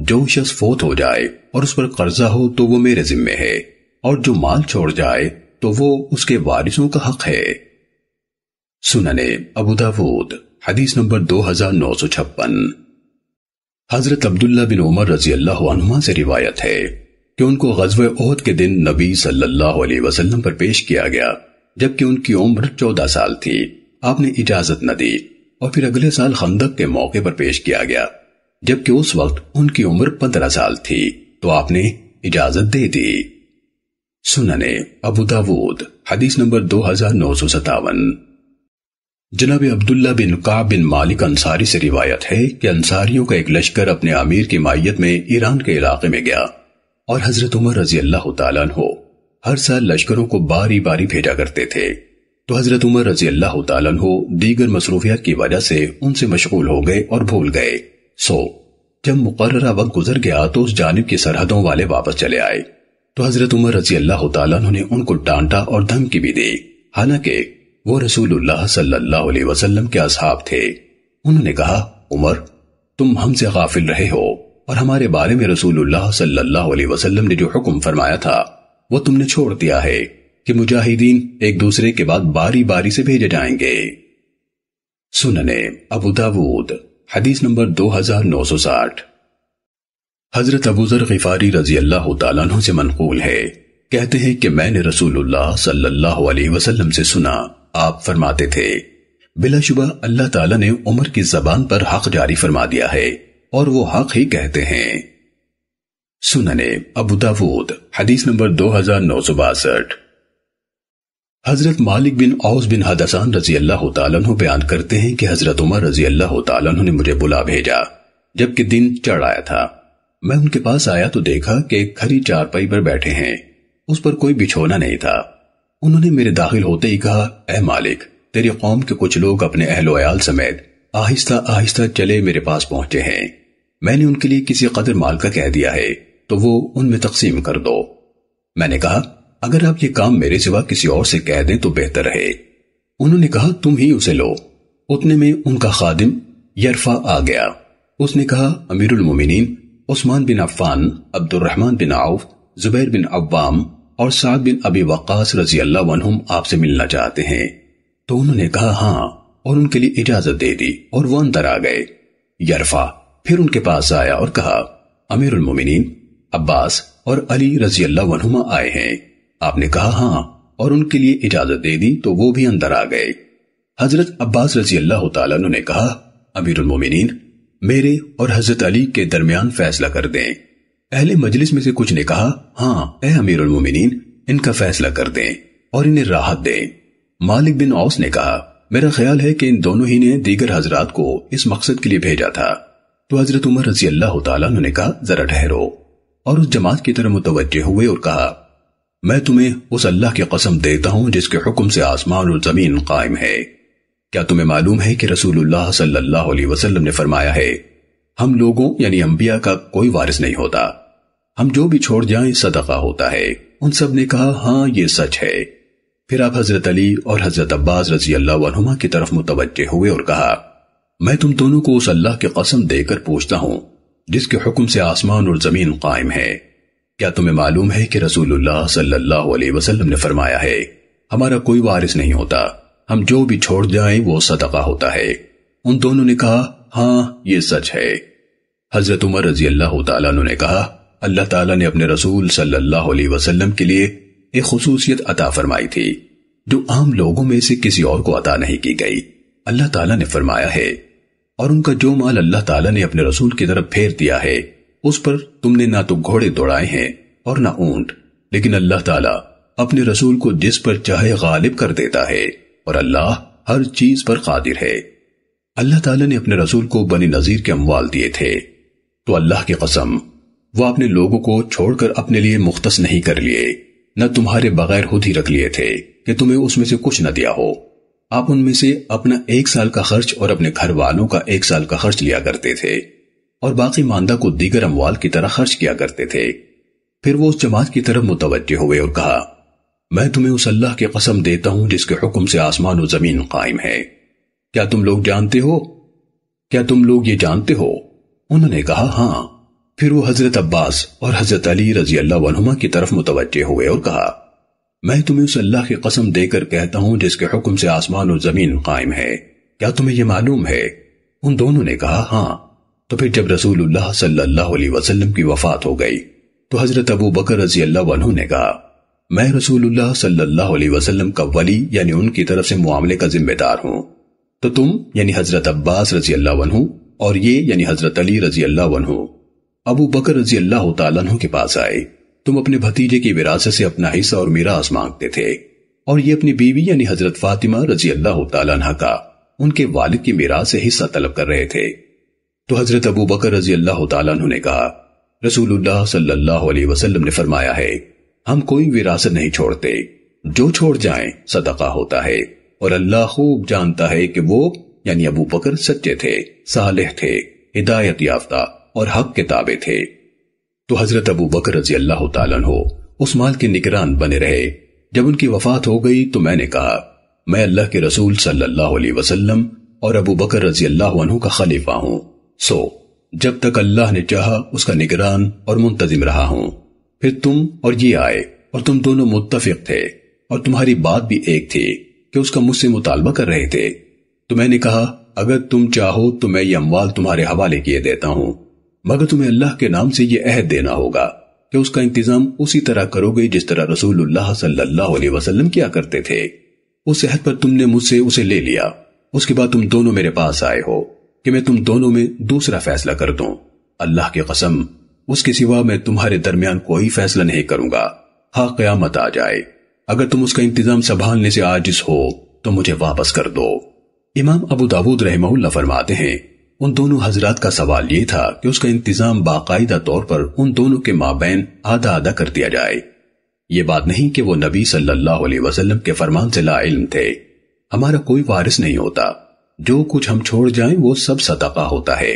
जो शख्स फोत हो जाए और उस पर कर्जा हो तो वो मेरे जिम्मे है और जो माल छोड़ जाए तो वो उसके वारिसों का हक है सुनने अबूदावूद हदीस नंबर दो हजार नौ सौ छप्पन हजरत अब्दुल्ला बिन उमर रजी अल्लाह से रिवायत है कि उनको गजब ओहद के दिन नबी सल्लल्लाहु अलैहि वसल्लम पर पेश किया गया जबकि उनकी उम्र चौदह साल थी आपने इजाजत न दी और फिर अगले साल खंदक के मौके पर पेश किया गया जबकि उस वक्त उनकी उम्र पंद्रह साल थी तो आपने इजाजत दे दी सुनने अबूदावूद हदीस नंबर दो हजार नौ सौ सतावन जनाब अब्दुल्ला बिन का बिन मालिक अंसारी से रिवायत है कि अंसारियों का एक लश्कर अपने आमिर की माइत में ईरान के इलाके में गया और हजरत उमर रजी अल्लाह तु हर साल लश्करों को बारी बारी भेजा करते थे तो हजरत उमर रजी अल्लाह तु दीगर मसरूफियात की वजह से उनसे मशगूल हो गए और भूल गए सो जब मुकर्रा वक्त गुजर गया तो उस जानब की सरहदों वाले वापस चले आए तो हजरत उमर रजी अल्लाह तु ने उनको डांटा और धमकी भी दी हालांकि वो रसूलुल्लाह सल्लल्लाहु अलैहि वसल्लम के असहाब थे उन्होंने कहा उमर तुम हमसे गाफिल रहे हो और हमारे बारे में रसूलुल्लाह सल्लल्लाहु अलैहि वसल्लम ने जो हुक्म फरमाया था वो तुमने छोड़ दिया है कि मुजाहिदीन एक दूसरे के बाद बारी बारी से भेजे जाएंगे सुनने अबू दाऊद हदीस नंबर 2960 हजरत अबूजर गिफारी रजी अल्लाह तु से मनकूल है कहते हैं कि मैंने रसूलुल्लाह सल्लल्लाहु अलैहि वसल्लम से सुना आप फरमाते थे बिलाशुबा अल्लाह ताला ने उमर की जबान पर हक जारी फरमा दिया है और वो हक ही कहते हैं सुनने अबूदावूद हदीस नंबर दो हजार नौ सौ बासठ हजरत मालिक बिन औस बिन हदसान रजी अल्लाह तु बयान करते हैं कि हजरत उमर रजी अल्लाह तु ने मुझे बुला भेजा जबकि दिन चढ़ आया था मैं उनके पास आया तो देखा कि एक खरी चारपाई पर बैठे हैं उस पर कोई बिछोना नहीं था उन्होंने मेरे दाखिल होते ही कहा ए मालिक तेरी कौम के कुछ लोग अपने अहलो समेत आहिस्ता आहिस्ता चले मेरे पास पहुंचे हैं मैंने उनके लिए किसी कदर माल का कह दिया है तो वो उनमें तकसीम कर दो मैंने कहा अगर आप ये काम मेरे सिवा किसी और से कह दें तो बेहतर रहे उन्होंने कहा तुम ही उसे लो उतने में उनका खादिम यरफा आ गया उसने कहा अमीरुल मोमिनीन उस्मान बिन अफान अब्दुलरहमान बिन आउफ जुबैर बिन अव्वाम और साद बिन अबी वक्स रजी अल्लाह आपसे मिलना चाहते हैं तो उन्होंने कहा हाँ और उनके लिए इजाजत दे दी और वो अंदर आ गए यरफा फिर उनके पास आया और कहा अमीर मोमिनीन अब्बास और अली रजी अल्लाह आए हैं आपने कहा हाँ और उनके लिए इजाजत दे दी तो वो भी अंदर आ गए हजरत अब्बास रजी अल्लाह ने कहा अमीर उलमोमिन मेरे और हजरत अली के दरमियान फैसला कर दें अहले मजलिस में से कुछ ने कहा हाँ ए अमीर उलमोमिन इनका फैसला कर दें और इन्हें राहत दें मालिक बिन औस ने कहा मेरा ख्याल है कि इन दोनों ही ने दीगर हजरात को इस मकसद के लिए भेजा था तो हजरत उमर रजी अल्लाह तु ने कहा जरा ठहरो और उस जमात की तरह मुतवजह हुए और कहा मैं तुम्हें उस अल्लाह की कसम देता हूं जिसके हुक्म से आसमान और जमीन कायम है क्या तुम्हें मालूम है कि रसूलुल्लाह सल्लल्लाहु अलैहि वसल्लम ने फरमाया है हम लोगों यानी अंबिया का कोई वारिस नहीं होता हम जो भी छोड़ जाए सदका होता है उन सब ने कहा हाँ ये सच है फिर आप हजरत अली और हजरत अब्बास रजी अल्लाह की तरफ मुतवजह हुए और कहा मैं तुम दोनों को उस अल्लाह की कसम देकर पूछता हूं जिसके हुक्म से आसमान और जमीन कायम है क्या तुम्हें मालूम है कि रसूलुल्लाह सल्लल्लाहु अलैहि वसल्लम ने फरमाया है हमारा कोई वारिस नहीं होता हम जो भी छोड़ जाएं वो सदका होता है उन दोनों ने कहा हाँ ये सच है हजरत उमर रजी अल्लाह तला ने कहा अल्लाह ताला ने अपने रसूल सल्लल्लाहु अलैहि वसल्लम के लिए एक खसूसियत अता फरमाई थी जो आम लोगों में से किसी और को अता नहीं की गई अल्लाह ताला ने फरमाया है और उनका जो माल अल्लाह ताला ने अपने रसूल की तरफ फेर दिया है उस पर तुमने ना तो घोड़े दौड़ाए हैं और ना ऊंट लेकिन अल्लाह ताला अपने रसूल को जिस पर चाहे गालिब कर देता है और अल्लाह हर चीज पर कादिर है अल्लाह ताला ने अपने रसूल को बनी नजीर के अमवाल दिए थे तो अल्लाह की कसम वह अपने लोगों को छोड़कर अपने लिए मुख्तस नहीं कर लिए न तुम्हारे बगैर खुद ही रख लिए थे कि तुम्हें उसमें से कुछ न दिया हो आप उनमें से अपना एक साल का खर्च और अपने घर वालों का एक साल का खर्च लिया करते थे और बाकी मानदा को दीगर अमवाल की तरह खर्च किया करते थे फिर वो उस जमात की तरफ मुतवजह हुए और कहा मैं तुम्हें उस अल्लाह की कसम देता हूं जिसके हुक्म से आसमान और जमीन कायम है क्या तुम लोग जानते हो क्या तुम लोग ये जानते हो उन्होंने कहा हाँ फिर वो हजरत अब्बास और हजरत अली रजी अल्लाह की तरफ मुतवजह हुए और कहा मैं तुम्हें उस अल्लाह की कसम देकर कहता हूं जिसके हुक्म से आसमान और जमीन कायम है क्या तुम्हें यह मालूम है उन दोनों ने कहा हाँ तो फिर जब रसूलुल्लाह सल्लल्लाहु अलैहि वसल्लम की वफात हो गई तो हजरत अबू बकर रजी अल्लाह ने कहा मैं रसूलुल्लाह सल्लल्लाहु अलैहि वसल्लम का वली यानी उनकी तरफ से मामले का जिम्मेदार हूं तो तुम यानी हजरत अब्बास रजी अल्लाह और ये यानी हजरत अली रजी अल्लाह अबू बकर रजी अल्लाह तु के पास आए तुम अपने भतीजे की विरासत से अपना हिस्सा और मीरास मांगते थे और ये अपनी बीवी यानी हजरत फातिमा रजी अल्लाह तला का उनके वालिद की मीरास से हिस्सा तलब कर रहे थे तो हजरत अबू बकर रजी अल्लाह तला ने कहा रसूलुल्लाह सल्लल्लाहु अलैहि वसल्लम ने फरमाया है हम कोई विरासत नहीं छोड़ते जो छोड़ जाए सदका होता है और अल्लाह खूब जानता है कि वो यानी अबू बकर सच्चे थे साले थे हिदायत याफ्ता और हक के ताबे थे तो हजरत अबू बकर रजी अल्लाह तु उस माल के निगरान बने रहे जब उनकी वफात हो गई तो मैंने कहा मैं अल्लाह के रसूल सल्लल्लाहु अलैहि वसल्लम और अबू बकर रजी अल्लाह का खलीफा हूं सो जब तक अल्लाह ने चाहा उसका निगरान और मुंतजिम रहा हूं फिर तुम और ये आए और तुम दोनों मुत्तफिक थे और तुम्हारी बात भी एक थी कि उसका मुझसे मुतालबा कर रहे थे तो मैंने कहा अगर तुम चाहो तो मैं ये अमवाल तुम्हारे हवाले किए देता हूं मगर तुम्हें अल्लाह के नाम से यह अहद देना होगा कि उसका इंतजाम उसी तरह करोगे जिस तरह रसूलुल्लाह सल्लल्लाहु अलैहि वसल्लम किया करते थे उस अहद पर तुमने मुझसे उसे ले लिया उसके बाद तुम दोनों मेरे पास आए हो कि मैं तुम दोनों में दूसरा फैसला कर दूं अल्लाह की कसम उसके सिवा मैं तुम्हारे दरमियान कोई फैसला नहीं करूंगा हा क्यामत आ जाए अगर तुम उसका इंतजाम संभालने से आजिज हो तो मुझे वापस कर दो इमाम अबू दाऊद रहमउल्ला फरमाते हैं उन दोनों हजरात का सवाल ये था कि उसका इंतजाम बाकायदा तौर पर उन दोनों के माबेन आधा आधा कर दिया जाए ये बात नहीं कि वो नबी सल्लल्लाहु अलैहि वसल्लम के फरमान से ला इल्म थे हमारा कोई वारिस नहीं होता जो कुछ हम छोड़ जाएं वो सब सदका होता है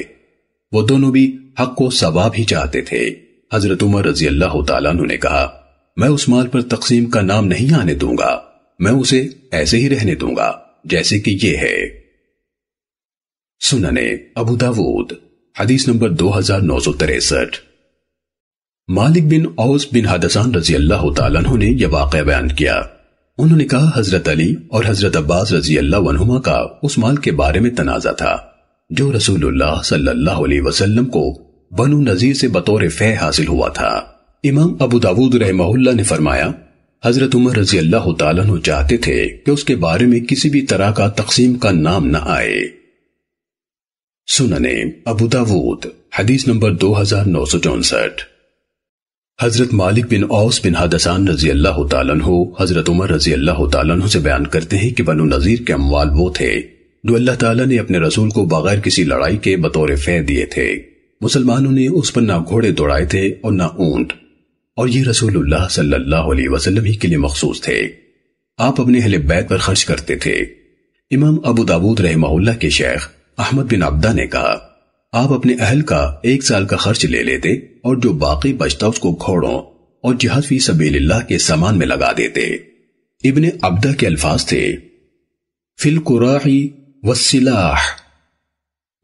वो दोनों भी हक को सवाब ही चाहते थे हजरत उमर रजी अल्लाह तु ने कहा मैं उस माल पर तकसीम का नाम नहीं आने दूंगा मैं उसे ऐसे ही रहने दूंगा जैसे कि ये है सुनने अबू दाऊद हदीस नंबर दो हजार नौ सौ तिरसठ मालिक बिन औस बिन हदसान रजी अल्लाह तु ने यह वाक़ बयान किया उन्होंने कहा हजरत अली और हजरत अब्बास रजी अल्लाह का उस माल के बारे में तनाजा था जो रसूलुल्लाह सल्लल्लाहु अलैहि वसल्लम को बनु नजीर से बतौर फे हासिल हुआ था इमाम अबू दाऊद रहमहुल्ला ने फरमाया हजरत उमर रजी अल्लाह तु चाहते थे कि उसके बारे में किसी भी तरह का तकसीम का नाम न आए सुनने अबूदावूद हदीस नंबर दो हजार नौ सौ चौसठ हजरत मालिक बिन औस बिन हदसान रजी अल्लाह हो हजरत उमर रजी अल्लाह तु से बयान करते हैं कि बनु नजीर के अमवाल वो थे जो अल्लाह ताला ने अपने रसूल को बगैर किसी लड़ाई के बतौर फे दिए थे मुसलमानों ने उस पर ना घोड़े दौड़ाए थे और ना ऊंट और ये रसूलुल्लाह सल्लल्लाहु अलैहि वसल्लम ही के लिए मखसूस थे आप अपने हले बैत पर खर्च करते थे इमाम अबू दाऊद रहमहुल्ला के शेख अहमद बिन अब्दा ने कहा आप अपने अहल का एक साल का खर्च ले लेते और जो बाकी बचता उसको घोड़ों और जिहाद फी सबील्लाह के सामान में लगा देते इब्ने अब्दा के अल्फाज थे फिलकुराही वसिलाह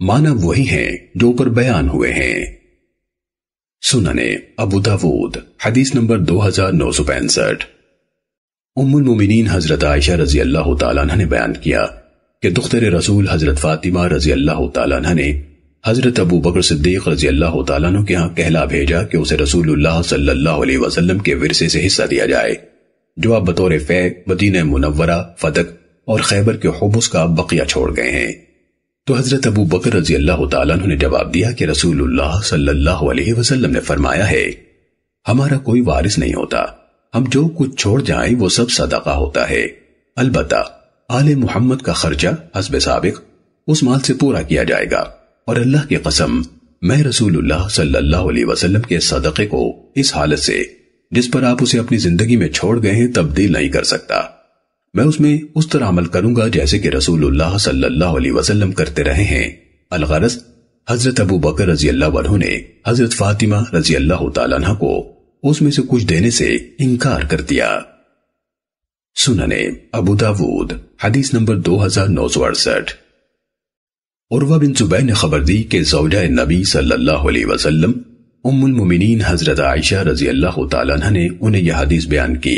माना वही है जो ऊपर बयान हुए हैं सुनने अबू दावूद हदीस नंबर दो हजार नौ सौ पैंसठ उम्मुल मोमिनीन हजरत आयशा रजी अल्लाह तला ने बयान किया कि दुख्तर रसूल हजरत फातिमा रजी अल्लाह तला ने हजरत अबू बकर सिद्दीक रजी अल्लाह तु के यहाँ कहला भेजा कि उसे रसूलुल्लाह सल्लल्लाहु अलैहि वसल्लम के विरसे से हिस्सा दिया जाए जो आप बतौर फे मदीन मुनवरा फतक और खैबर के हबस का बकिया छोड़ गए हैं तो हजरत अबू बकर रजी अल्लाह तु ने जवाब दिया कि रसूलुल्लाह सल्लल्लाहु अलैहि वसल्लम ने फरमाया है हमारा कोई वारिस नहीं होता हम जो कुछ छोड़ जाए वो सब सदाका होता है अलबत्ता आल मोहम्मद का खर्चा हसब सबक उस माल से पूरा किया जाएगा और अल्लाह की कसम मैं रसूलुल्लाह सल्लल्लाहु अलैहि वसल्लम के सदक़े को इस हालत से जिस पर आप उसे अपनी जिंदगी में छोड़ गए हैं तब्दील नहीं कर सकता मैं उसमें उस तरह अमल करूंगा जैसे कि रसूलुल्लाह सल्लल्लाहु अलैहि वसल्लम करते रहे हैं अलगरस हजरत अबू बकर रजी अल्लाह ने हजरत फातिमा रजी अल्लाह तला को उसमें से कुछ देने से इनकार कर दिया सुनने अबू दाऊद हदीस नंबर दो हजार नौ सौ अड़सठ उर्वा बिन जुबैर ने खबर दी कि जौजा नबी सल्लल्लाहु अलैहि वसल्लम उम्मुल मुमिनीन हजरत आयशा रजी अल्लाह तला ने उन्हें यह हदीस बयान की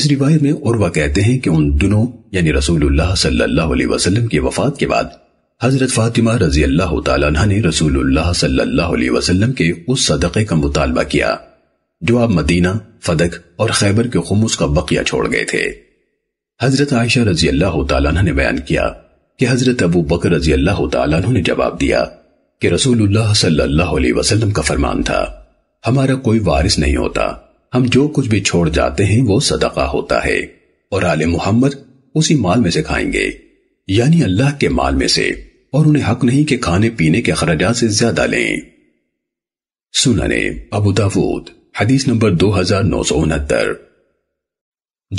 इस रिवायत में उर्वा कहते हैं कि उन दोनों यानी रसूलुल्लाह सल्लल्लाहु अलैहि वसल्लम की वफात के बाद हजरत फातिमा रजी अल्लाह तला ने रसूलुल्लाह सल्लल्लाहु अलैहि वसल्लम के उस सदक़े का मुतालबा किया जो आप मदीना फदक और खैबर के खमूस का बकिया छोड़ गए थे हजरत आयशा रजी अल्लाह तला ने बयान किया कि हजरत अबू बकर रजी अल्लाह तला ने जवाब दिया कि रसूलुल्लाह सल्लल्लाहु अलैहि वसल्लम का फरमान था हमारा कोई वारिस नहीं होता हम जो कुछ भी छोड़ जाते हैं वो सदका होता है और आले मोहम्मद उसी माल में से खाएंगे यानी अल्लाह के माल में से और उन्हें हक नहीं कि खाने पीने के खर्चा से ज्यादा लें सुनने अबू दाऊद हदीस नंबर दो हजार नौ सौ उनहत्तर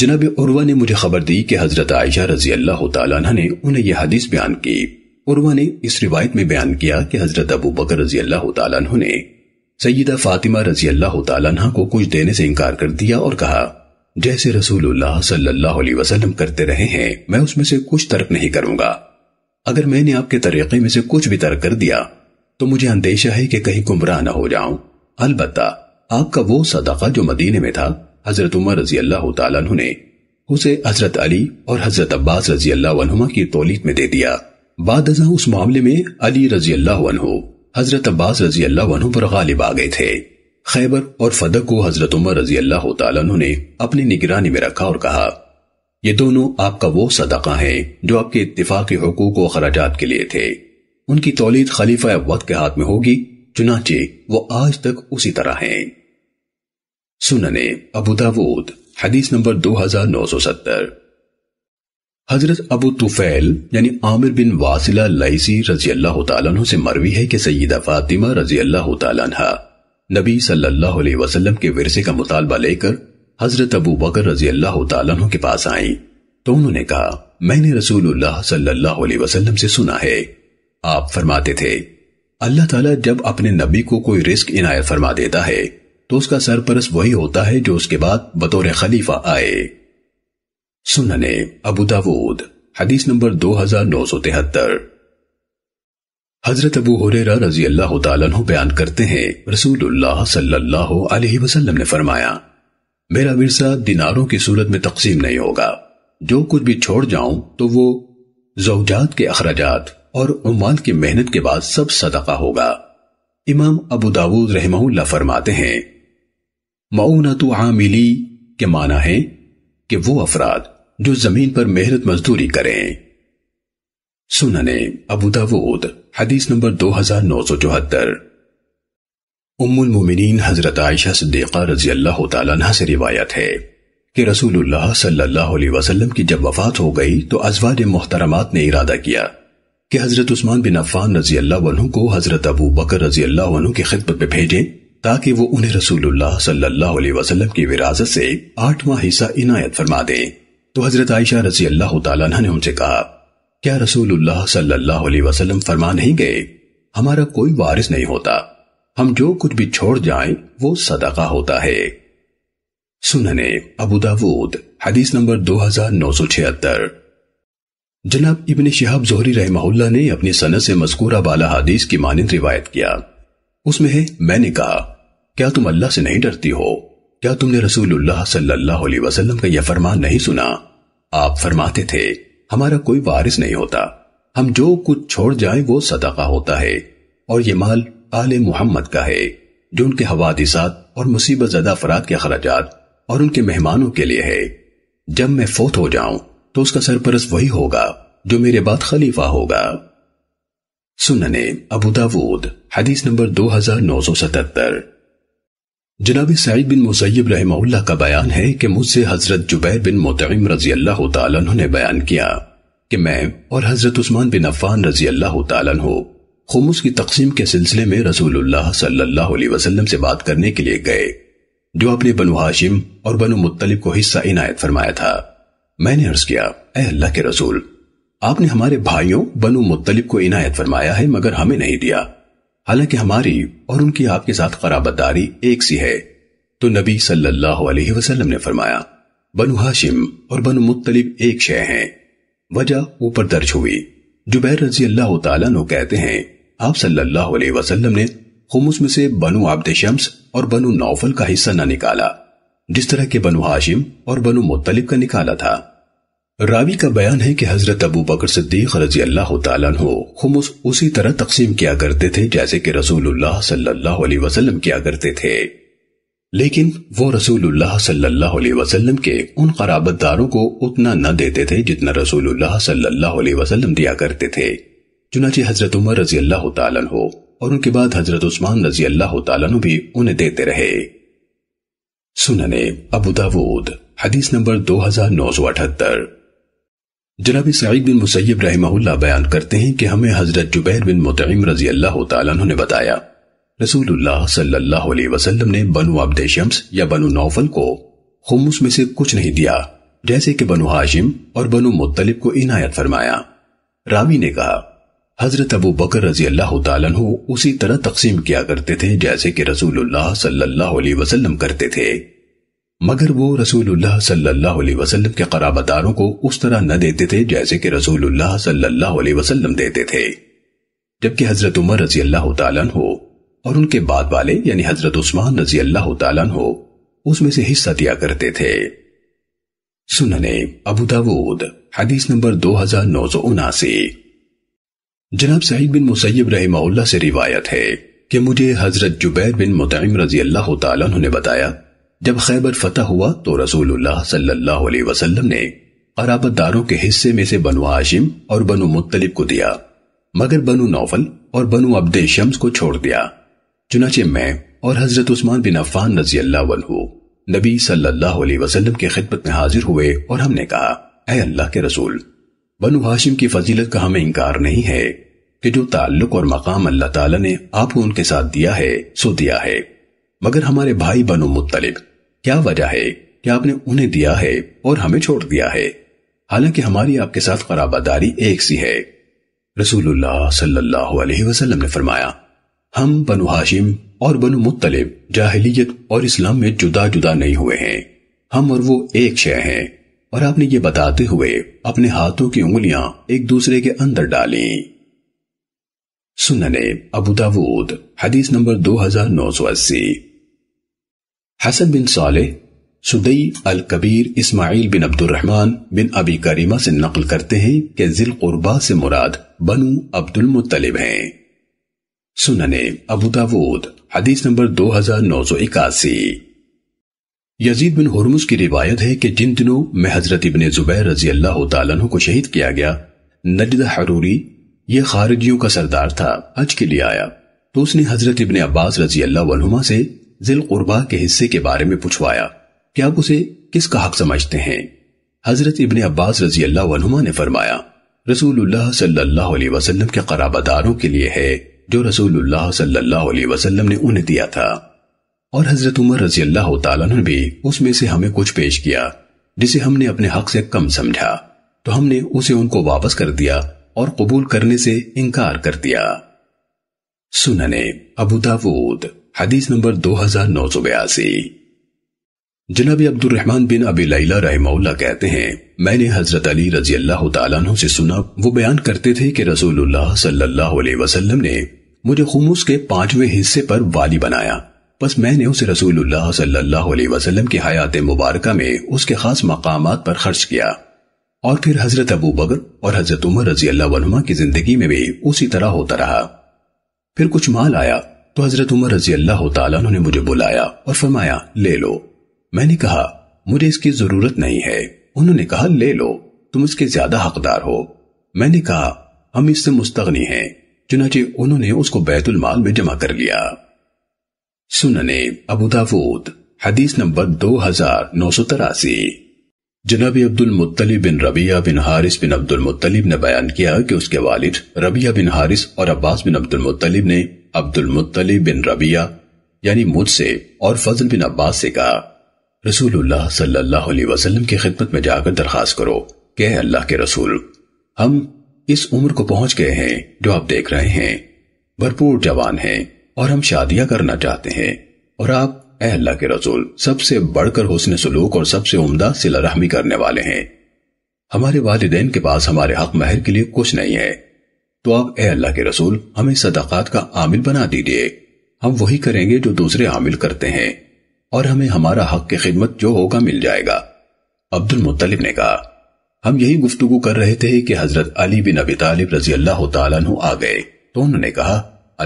जनाब उर्वा ने मुझे खबर दी कि हजरत आयशा रजी अल्लाह तला ने उन्हें यह हदीस बयान की उर्वा ने इस रिवायत में बयान किया कि हजरत अबू बकर रजी अल्लाह तला ने सईदा फातिमा रजी अल्लाह तला को कुछ देने से इनकार कर दिया और कहा जैसे रसूलुल्लाह सल्लल्लाहु अलैहि वसल्लम करते रहे हैं मैं उसमें से कुछ तर्क नहीं करूंगा अगर मैंने आपके तरीके में से कुछ भी तर्क कर दिया तो मुझे अंदेशा है कि कहीं गुमराह न हो जाऊं अलबत्ता आपका वो सदका जो मदीने में था हजरत उमर रजी अल्लाह तु ने उसे हजरत अली और हजरत अब्बास रजी अल्लाह की तोलीत में दे दिया बाद उस मामले में अली रजी अल्लाह हजरत अब्बास रजी अल्लाह पर गालिब आ गए थे खैबर और फदक को हजरत उमर रजी अल्लाह तु ने अपनी निगरानी में रखा और कहा ये दोनों आपका वो सदका है जो आपके इतफाक हकूक व खराजात के लिए थे उनकी तोलीद खलीफा वक्त के हाथ में होगी चुनाचे वो आज तक उसी तरह हैं सुनने अबूदावूद हदीस नंबर 2970 हजरत अबू तुफैल यानी आमिर बिन वासिला लईसी रजी अल्लाह तआला से मरवी है कि सय्यदा फातिमा रजी अल्लाह तहा नबी सल्लल्लाहु अलैहि वसल्लम के विरसे का मुतालबा लेकर हजरत अबू बकर रजी अल्लाह तआला के पास आई तो उन्होंने कहा मैंने रसूलुल्लाह सल्लल्लाहु अलैहि वसल्लम से सुना है आप फरमाते थे अल्लाह ताला जब अपने नबी को कोई रिस्क इनायत फरमा देता है तो उसका सरपरस वही होता है जो उसके बाद बतौर खलीफा आए सुनने अबू दाऊद हदीस नंबर दो हजार नौ सौ तिहत्तर हजरत अबू हुरेरा रजी अल्लाह तु बयान करते हैं रसूलुल्लाह सल्लल्लाहु अलैहि वसल्लम ने फरमाया मेरा विरसा दिनारों की सूरत में तकसीम नहीं होगा जो कुछ भी छोड़ जाऊं तो वो जौजात के अखराजात और उमाल की मेहनत के बाद सब सदका होगा इमाम अबू दाऊद रहमहुल्ला फरमाते हैं मऊनतु आमिली के माना है कि वो अफराद जो जमीन पर मेहनत मजदूरी करें सुनने अबू दाऊद हदीस नंबर दो हजार नौ सौ चौहत्तर उम्मुल मोमिनीन हजरत आयशा सिद्दीका रजी अल्लाह तला से रिवायत है कि रसूलुल्लाह सल्लल्लाहु अलैहि वसल्लम की जब वफात हो गई तो अजवाज मोहतरमात ने इरादा किया कि हजरत उस्मान बिन अफान रजी अल्लाह को हजरत अबू बकर रजी अल्लाह की खिदमत में भेजें ताकि वो उन्हें रसूलुल्लाह सल्लल्लाहु अलैहि वसल्लम की विरासत से आठवां हिस्सा इनायत फरमा दें तो हजरत आयशा रजी अल्लाह तला ने उनसे कहा क्या रसूलुल्लाह सल्लल्लाहु अलैहि वसल्लम फरमा नहीं गए हमारा कोई वारिस नहीं होता हम जो कुछ भी छोड़ जाए वो सदका होता है सुनने अबू दाऊद हदीस नंबर दो हजार नौ सौ छिहत्तर जनाब इबन शहाब जोहरी रहमहुल्ला ने अपनी सनत से मस्कूरा बाला हदीस की मानिंद रिवायत किया उसमें है मैंने कहा क्या तुम अल्लाह से नहीं डरती हो क्या तुमने रसूलुल्लाह सल्लल्लाहु अलैहि वसल्लम का यह फरमान नहीं सुना आप फरमाते थे हमारा कोई वारिस नहीं होता हम जो कुछ छोड़ जाए वो सदका होता है और ये माल आले मोहम्मद का है जो उनके हवादिसात और मुसीबत जदा अफराद के अखराज और उनके मेहमानों के लिए है जब मैं फोत हो जाऊं तो उसका सरपरस वही होगा जो मेरे बाद खलीफा होगा सुनने अबूदावूद हदीस नंबर 2977 जनाब सईद बिन मुसैब रहमउल्ला का बयान है कि मुझसे हजरत जुबैर बिन मोतम रजी अल्लाह तु ने बयान किया कि मैं और हजरत उस्मान बिन अफान रजी अल्लाह तु खुमस की तकसीम के सिलसिले में रसूलुल्लाह सल्लल्लाहु अलैहि वसल्लम से बात करने के लिए गए जो अपने बनु हाशिम और बनु मुत्तलिब को हिस्सा इनायत फरमाया था मैंने अर्ज किया अल्लाह के रसूल आपने हमारे भाइयों बनु मुत्तलिब को इनायत फरमाया है मगर हमें नहीं दिया हालांकि हमारी और उनकी आपके साथ खराबतदारी एक सी है तो नबी सल्लल्लाहु अलैहि वसल्लम ने फरमाया बनु हाशिम और बनु मुत्तलिब एक शय है वजह ऊपर दर्ज हुई जुबैर रजी अल्लाह तु कहते हैं आप सल्लल्लाहु अलैहि वसल्लम ने खुमुस में से बनु आब्द शम्स और बनु नौफल का हिस्सा ना निकाला जिस तरह के बनु हाशिम और बनु मुतलिब का निकाला था रावी का बयान है कि हजरत अबू बकर सिद्दीक रजी अल्लाह तु खुमुस उसी तरह तकसीम किया करते थे जैसे कि रसूलुल्लाह सल्लल्लाहु अलैहि वसल्लम किया करते थे लेकिन वो रसूलुल्लाह सल्लल्लाहु अलैहि वसल्लम के उन खराबतदारों को उतना न देते थे जितना रसूलुल्लाह सल्लल्लाहु अलैहि वसल्लम दिया करते थे चुनाचे हजरत उमर रजी अल्लाह तु और उनके बाद हजरत उस्मान रजी अल्लाह तु भी उन्हें देते रहे सुनने अबू दाऊद हदीस नंबर दो हजार नौ सौ अठहत्तर जनाब सईद बिन मुसैब रहमहुल्ला बयान करते हैं कि हमें हजरत जुबैर बिन मुतम रजी अल्लाह तु ने बताया रसूलुल्लाह सल्लल्लाहु अलैहि वसल्लम ने बनु अब्द शम्स या बनु नौफल को खुमुस में से कुछ नहीं दिया जैसे कि बनु हाशिम और बनु मुत्तलिब को इनायत फरमाया रावी ने कहा हजरत अबू बकर रजी अल्लाह तु उसी तरह तकसीम किया करते थे जैसे कि रसूलुल्लाह सल्लल्लाहु अलैहि वसल्लम करते थे मगर वो रसूलुल्लाह सल्लल्लाहु अलैहि वसल्लम के कराबदारों को उस तरह न देते थे जैसे कि रसूलुल्लाह सल्लल्लाहु अलैहि वसल्लम देते थे जबकि हजरत उमर रजी अल्लाह तु और उनके बाद वाले यानी हजरत उस्मान रजी अल्लाह तु उसमें से हिस्सा दिया करते थे सुनने अबू दाऊद हदीस नंबर दो हजार नौ सौ उनासी जनाब सईद बिन मुसैब रहीमउल्ला से रिवायत है कि मुझे हजरत जुबैर बिन मुतम रजी अल्लाह ने बताया जब खैबर फतह हुआ तो रसूलुल्लाह सल्लल्लाहु अलैहि वसल्लम ने कराबतदारों के हिस्से में से बनु हाशिम और बनु मुत्तलिब को दिया मगर बनु नौफल और बनु अब्द शम्स को छोड़ दिया चुनाचे मैं और हजरत उस्मान बिन अफान रजी अल्लाह नबी सल्लल्लाहु अलैहि वसल्लम की खिदमत में हाजिर हुए और हमने कहा अः अल्लाह के रसूल बनु हाशिम की फजीलत का हमें इनकार नहीं है कि जो ताल्लुक और मकाम अल्लाह ताला ने आपको उनके साथ दिया है सो दिया है मगर हमारे भाई बनु मुत्तलिब क्या वजह है कि आपने उन्हें दिया है और हमें छोड़ दिया है हालांकि हमारी आपके साथ खराबादारी एक सी है रसूलुल्लाह सल्लल्लाहु अलैहि वसल्लम ने फरमाया हम बनु हाशिम और बनु मुत्तलिब जाहिलियत और इस्लाम में जुदा जुदा नहीं हुए हैं हम और वो एक शय हैं और आपने ये बताते हुए अपने हाथों की उंगलियां एक दूसरे के अंदर डाली सुनने अबूदावूद हदीस नंबर 2980 हसन बिन साले सुदई अल कबीर इस्माइल बिन अब्दुल रहमान बिन अबी करीमा से नकल करते हैं कि जिल कुर्बा से मुराद बनु अब्दुल मुत्तलिब हैं सुनने अबूदावूद हदीस नंबर दो हजार नौ सौ इक्यासी यजीद बिन हरमुस की रिवायत है कि जिन दिनों में हजरत इबन जुबैर रजी अल्लाह तु को शहीद किया गया नजद हरूरी ये खारिजियों का सरदार था हज के लिए आया तो उसने हजरत इबन अब्बास रजी अल्लाह से जिल कुर्बा के हिस्से के बारे में पूछवाया कि आप उसे किसका हक समझते हैं हजरत इबन अब्बास रजी अल्लाह ने फरमाया रसूलुल्लाह सल्लल्लाहु अलैहि वसल्लम के कराबादारों के लिए है जो रसूलुल्लाह सल्लल्लाहु अलैहि वसल्लम ने उन्हें दिया था और हजरत उमर रजी अल्लाह ने भी उसमें से हमें कुछ पेश किया जिसे हमने अपने हक से कम समझा तो हमने उसे उनको वापस कर दिया और कबूल करने से इनकार कर दिया सुनने अबू दाऊद हदीस नंबर दो हजार नौ सौ बयासी अब्दुलरहमान बिन अबी लैला रहमौला कहते हैं मैंने हजरत अली रजी अल्लाह से सुना वो बयान करते थे कि रसूलुल्लाह सल्लल्लाहु अलैहि वसल्लम ने मुझे खुमूस के पांचवें हिस्से पर वाली बनाया बस मैंने उसे रसूलुल्लाह सल्लल्लाहु अलैहि वसल्लम की हयात मुबारक में उसके खास मकामात पर खर्च किया और फिर हजरत अबू बकर और हजरत उमर रजी अल्लाह की जिंदगी में भी उसी तरह होता रहा फिर कुछ माल आया तो हजरत उमर रजी अल्लाह तु ने मुझे बुलाया और फरमाया ले लो मैंने कहा मुझे इसकी जरूरत नहीं है उन्होंने कहा ले लो तुम इसके ज्यादा हकदार हो मैंने कहा हम इससे मुस्तगनी हैं चुनाचे उन्होंने उसको बैतुल माल में जमा कर लिया सुनने अबूदावूद हदीस नंबर दो हजार नौ सौ तिरासी जनाबी अब्दुल मुत्तलिब बिन रबिया बिन हारिस बिन अब्दुल मुत्तलिब ने बयान किया कि उसके वालिद रबिया बिन हारिस और अब्बास बिन अब्दुल मुत्तलिब ने अब्दुल मुत्तलिब बिन रबिया यानी मुझसे और फजल बिन अब्बास से कहा रसूलुल्लाह सल्लल्लाहु अलैहि वसल्लम की खिदमत में जाकर दरख्वास्त करो कह अल्लाह के रसूल हम इस उम्र को पहुंच गए हैं जो आप देख रहे हैं भरपूर जवान हैं और हम शादियां करना चाहते हैं और आप अल्लाह के रसूल सबसे बढ़कर हुसन सलूक और सबसे उम्दा सिला रहमी करने वाले हैं हमारे वालदेन के पास हमारे हक महर के लिए कुछ नहीं है तो आप ए अल्लाह के रसूल हमें सदाकत का आमिल बना दीजिए हम वही करेंगे जो दूसरे आमिल करते हैं और हमें हमारा हक की खिदमत जो होगा मिल जाएगा अब्दुल मुत्तलिब ने कहा हम यही गुफ्तगु कर रहे थे कि हजरत अली बिन अबी तालिब रजी अल्लाह तु आ गए तो उन्होंने कहा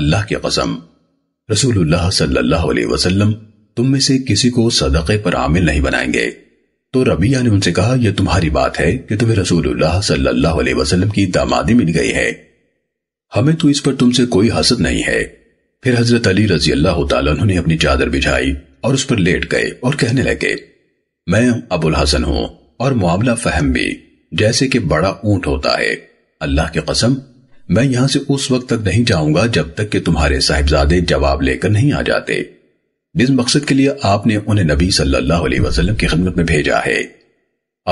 अल्लाह की कसम रसूलुल्लाह सल्लल्लाहु अलैहि वसल्लम तुम में से किसी को सदक़े पर आमिल नहीं बनाएंगे तो रबिया ने उनसे कहा यह तुम्हारी बात है कि तुम्हें रसूलुल्लाह सल्लल्लाहु अलैहि वसल्लम की दामादी मिल गई है हमें तो इस पर तुमसे कोई हसद नहीं है फिर हजरत अली रजी अल्लाह तु ने अपनी चादर बिछाई और उस पर लेट गए और कहने लगे मैं अबुल हसन हूं और मामला फहम भी जैसे कि बड़ा ऊंट होता है अल्लाह की कसम मैं यहां से उस वक्त तक नहीं जाऊंगा जब तक कि तुम्हारे साहिबजादे जवाब लेकर नहीं आ जाते जिस मकसद के लिए आपने उन्हें नबी सल्लल्लाहु अलैहि वसल्लम की खिदमत में भेजा है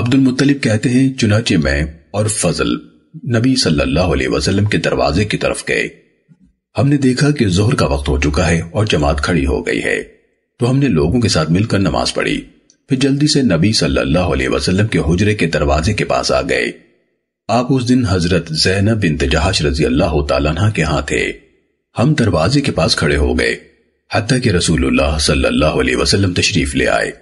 अब्दुल मुत्तलिब कहते हैं चुनाचे मैं और फजल नबी सल्लल्लाहु अलैहि वसल्लम के दरवाजे की तरफ गए हमने देखा कि जोहर का वक्त हो चुका है और जमात खड़ी हो गई है तो हमने लोगों के साथ मिलकर नमाज पढ़ी फिर जल्दी से नबी सल्लल्लाहु अलैहि वसल्लम के हुजरे के दरवाजे के पास आ गए आप उस दिन हजरत जैनब बिन जहाश रजी अल्लाह तआला के यहाँ थे हम दरवाजे के पास खड़े हो गए हत्ता कि रसूलुल्लाह सल्लल्लाहु अलैहि वसल्लम तशरीफ ले आए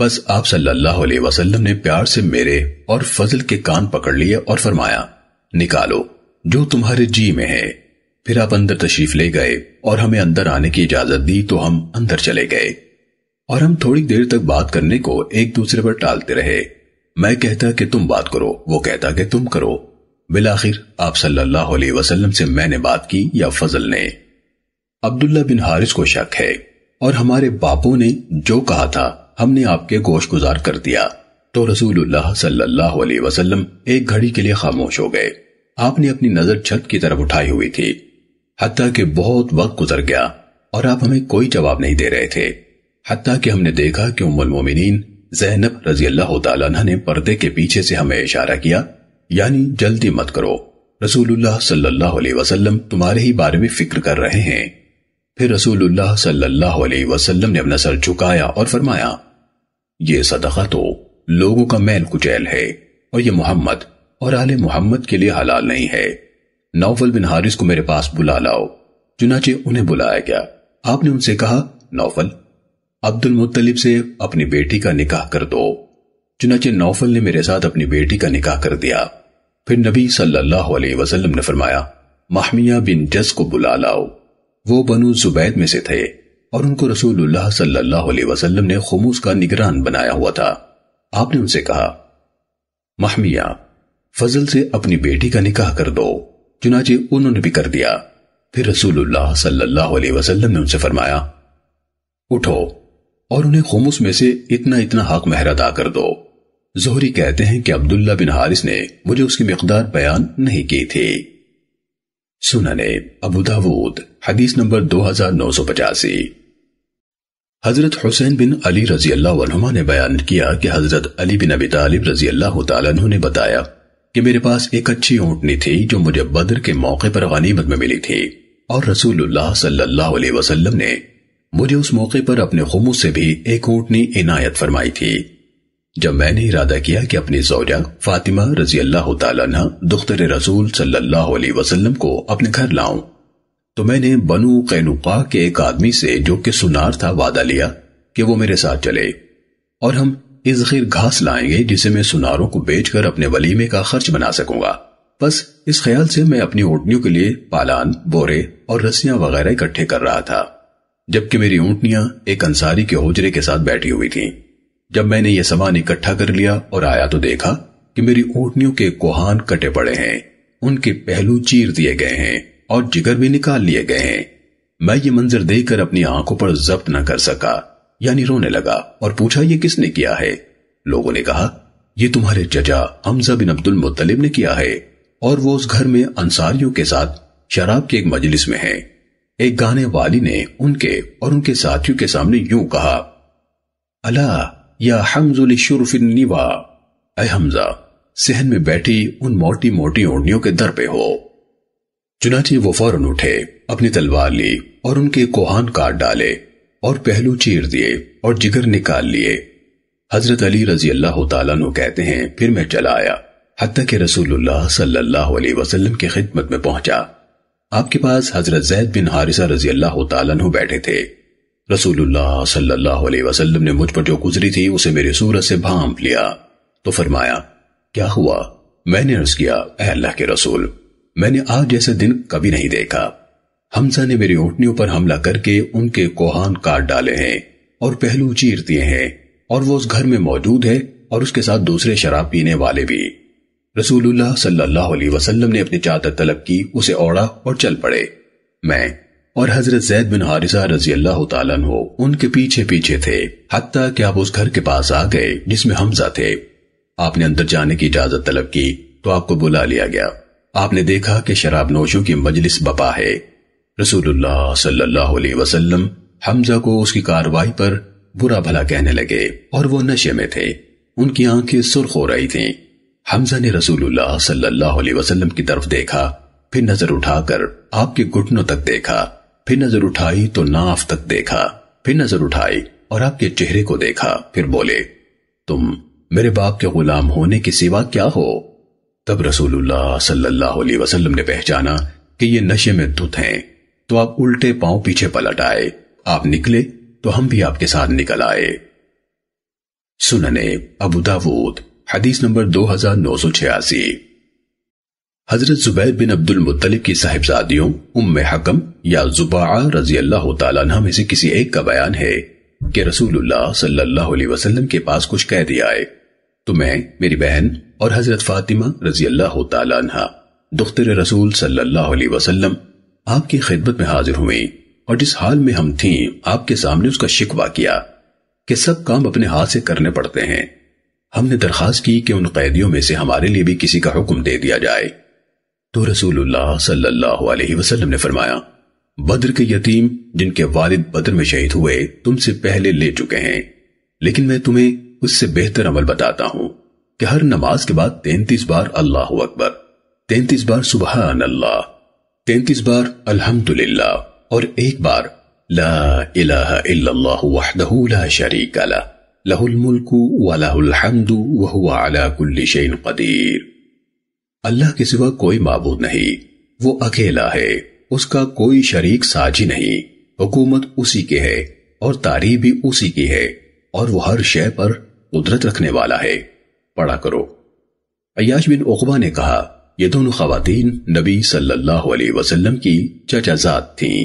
बस आप सल्लल्लाहु अलैहि वसल्लम ने प्यार से मेरे और फजल के कान पकड़ लिए और फरमाया निकालो जो तुम्हारे जी में है फिर आप अंदर तशरीफ ले गए और हमें अंदर आने की इजाजत दी तो हम अंदर चले गए और हम थोड़ी देर तक बात करने को एक दूसरे पर टालते रहे मैं कहता कि तुम बात करो वो कहता कि तुम करो बिलाखिर आप सल्लल्लाहु अलैहि वसल्लम से मैंने बात की या फजल ने अब्दुल्ला बिन हारिस को शक है और हमारे बापों ने जो कहा था हमने आपके गोश गुजार कर दिया तो रसूलुल्लाह सल्लल्लाहु अलैहि वसल्लम एक घड़ी के लिए खामोश हो गए आपने अपनी नजर छत की तरफ उठाई हुई थी हती कि बहुत वक्त गुजर गया और आप हमें कोई जवाब नहीं दे रहे थे हती कि हमने देखा कि उम्मुल मोमिनीन जैनब रजी अल्लाह तला ने पर्दे के पीछे से हमें इशारा किया यानी जल्दी मत करो रसूलुल्लाह सल्लल्लाहु अलैहि वसल्लम तुम्हारे ही बारे में फिक्र कर रहे हैं फिर रसूलुल्लाह सल्लल्लाहु अलैहि वसल्लम ने अपना सर झुकाया और फरमाया ये सदका तो लोगों का मैल कुचैल है और ये मोहम्मद और आले मोहम्मद के लिए हलाल नहीं है नौफल बिन हारिस को मेरे पास बुला लाओ चुनाचे उन्हें बुलाया गया आपने उनसे कहा नौफल अब्दुल मुत्तलिब से अपनी बेटी का निकाह कर दो चुनाचे नौफल ने मेरे साथ अपनी बेटी का निकाह कर दिया फिर नबी सल्लल्लाहु अलैहि वसल्लम ने फरमाया महमिया बिन जस को बुला लाओ वो बनु जुबैद में से थे और उनको रसूलुल्लाह सल्लल्लाहु अलैहि वसल्लम ने खमूस का निगरान बनाया हुआ था आपने उनसे कहा महमिया फजल से अपनी बेटी का निकाह कर दो चुनाचे उन्होंने भी कर दिया फिर रसूलुल्लाह सल्लल्लाहु अलैहि वसल्लम ने उनसे फरमाया उठो और उन्हें खुमुस में से इतना इतना हक महर अदा कर दो जोहरी कहते हैं कि अब्दुल्ला बिन हारिस ने मुझे उसकी मकदार बयान नहीं की थी ने अबूदावूद हदीस नंबर दो हजार नौ सौ पचासी हजरत हुसैन बिन अली रजी अल्लाह ने बयान किया कि हजरत अली बिन अबी तालिब रजी अल्लाह तु ने बताया कि मेरे पास एक अच्छी ऊँटनी थी जो मुझे बद्र के मौके पर गनीमत में मिली थी और रसूलुल्लाह सल्लल्लाहु अलैहि वसल्लम ने मुझे उस मौके पर अपने खुमू से भी एक ऊँटनी इनायत फरमाई थी जब मैंने इरादा किया कि अपनी जोजा फातिमा रजी अल्लाह तुख्तर दुख्तर रसूल सल्लल्लाहु अलैहि वसल्लम को अपने घर लाऊं तो मैंने बनु कैनुका के एक आदमी से जो कि सुनार था वादा लिया कि वो मेरे साथ चले और हम इस खीर घास लाएंगे जिसे मैं सुनारों को बेचकर अपने वलीमे का खर्च बना सकूंगा बस इस ख्याल से मैं अपनी ओटनियों के लिए पालान बोरे और रस्सियां वगैरह इकट्ठे कर रहा था जबकि मेरी ऊंटनिया एक अंसारी के होजरे के साथ बैठी हुई थीं। जब मैंने ये सामान इकट्ठा कर लिया और आया तो देखा कि मेरी ऊँटनियों के कोहान कटे पड़े हैं उनके पहलू चीर दिए गए हैं और जिगर भी निकाल लिए गए हैं मैं ये मंजर देखकर अपनी आंखों पर जब्त न कर सका यानी रोने लगा और पूछा ये किसने किया है लोगों ने कहा ये तुम्हारे चचा हमजा बिन अब्दुल मुतलिब ने किया है और वो उस घर में अंसारियों के साथ शराब की एक मजलिस में है एक गाने वाली ने उनके और उनके साथियों के सामने यूं कहा अला या हमजुल शुरफिन हमजा सहन में बैठी उन मोटी मोटी ओढ़ियों के दर पे हो चुनाची वो फौरन उठे अपनी तलवार ली और उनके कोहान काट डाले और पहलू चीर दिए और जिगर निकाल लिए हजरत अली रजी अल्लाह तु कहते हैं फिर मैं चला आया हती के रसूल सल्लाह वसलम की खिदमत में पहुंचा आपके पास हजरत जैद बिन हारिसा रजी अल्लाह तु बैठे थे रसूलुल्लाह सल्लल्लाहु अलैहि वसल्लम ने मुझ पर जो गुजरी थी उसे मेरी सूरत से भांप लिया तो फरमाया क्या हुआ मैंने अर्ज किया अल्लाह के रसूल मैंने आज जैसे दिन कभी नहीं देखा हमजा ने मेरी ओटनियों पर हमला करके उनके कोहान काट डाले हैं और पहलू चीर दिए हैं और वो उस घर में मौजूद है और उसके साथ दूसरे शराब पीने वाले भी रसूलुल्लाह सल्लल्लाहु अलैहि वसल्लम ने अपनी चादर तलब की उसे ओढ़ा और चल पड़े मैं और हजरत जैद बिन हारिसा रजी अल्लाह तु उनके पीछे पीछे थे हत्ता कि आप उस घर के पास आ गए जिसमें हमजा थे आपने अंदर जाने की इजाजत तलब की तो आपको बुला लिया गया आपने देखा कि शराब नोशों की मजलिस बपा है रसूलुल्लाह सल्लल्लाहु अलैहि वसल्लम हमजा को उसकी कार्रवाई पर बुरा भला कहने लगे और वो नशे में थे उनकी आंखें सुर्ख हो रही थीं हमजा ने रसूलुल्लाह सल्लल्लाहु अलैहि वसल्लम की तरफ देखा फिर नजर उठाकर आपके घुटनों तक देखा फिर नजर उठाई तो नाफ तक देखा फिर नजर उठाई और आपके चेहरे को देखा फिर बोले तुम मेरे बाप के गुलाम होने के सिवा क्या हो तब रसूलुल्लाह सल्लल्लाहु अलैहि वसल्लम ने पहचाना कि ये नशे में धुत हैं तो आप उल्टे पांव पीछे पलट आए आप निकले तो हम भी आपके साथ निकल आए सुनने अबू दाऊद हदीस नंबर दो हजार नौ सौ छियासी हजरत जुबैर बिन अब्दुल मुत्तलिब की साहिबजादियों उम हकम या जुबा रजी अल्लाह तला में से किसी एक का बयान है कि रसूलुल्लाह सल्लल्लाहु अलैहि वसल्लम के पास कुछ कह दिया है तो मैं मेरी बहन और हजरत फातिमा रजी अल्लाह तला दुख्तर रसूल सल्लल्लाहु अलैहि वसल्लम आपकी खिदमत में हाजिर हुई और जिस हाल में हम थीं आपके सामने उसका शिकवा किया कि सब काम अपने हाथ से करने पड़ते हैं हमने दरखास्त की कि उन कैदियों में से हमारे लिए भी किसी का हुक्म दे दिया जाए तो रसूलुल्लाह सल्लल्लाहु अलैहि वसल्लम ने फरमाया बद्र के यतीम जिनके वालिद बद्र में शहीद हुए तुमसे पहले ले चुके हैं लेकिन मैं तुम्हें उससे बेहतर अमल बताता हूं कि हर नमाज के बाद तैंतीस बार अल्लाह अकबर तैंतीस बार सुबह अल्लाह तैंतीस बार अल्हम्दुलिल्लाह और एक बार ला इलाहा इल्लल्लाहु वहदहू ला शरीक अला له المल्क वलाह الحمد वहु अला कुल्ली शैन कदीर अल्लाह के सिवा कोई माबूद नहीं वो अकेला है उसका कोई शरीक साझी नहीं हुकूमत उसी के है और तारीफ भी उसी की है और वो हर शय पर कुदरत रखने वाला है पढ़ा करो अयाश बिन उकबा ने कहा ये दोनों खातन नबी सल्लल्लाहु अलैहि वसल्लम की चचाजात थीं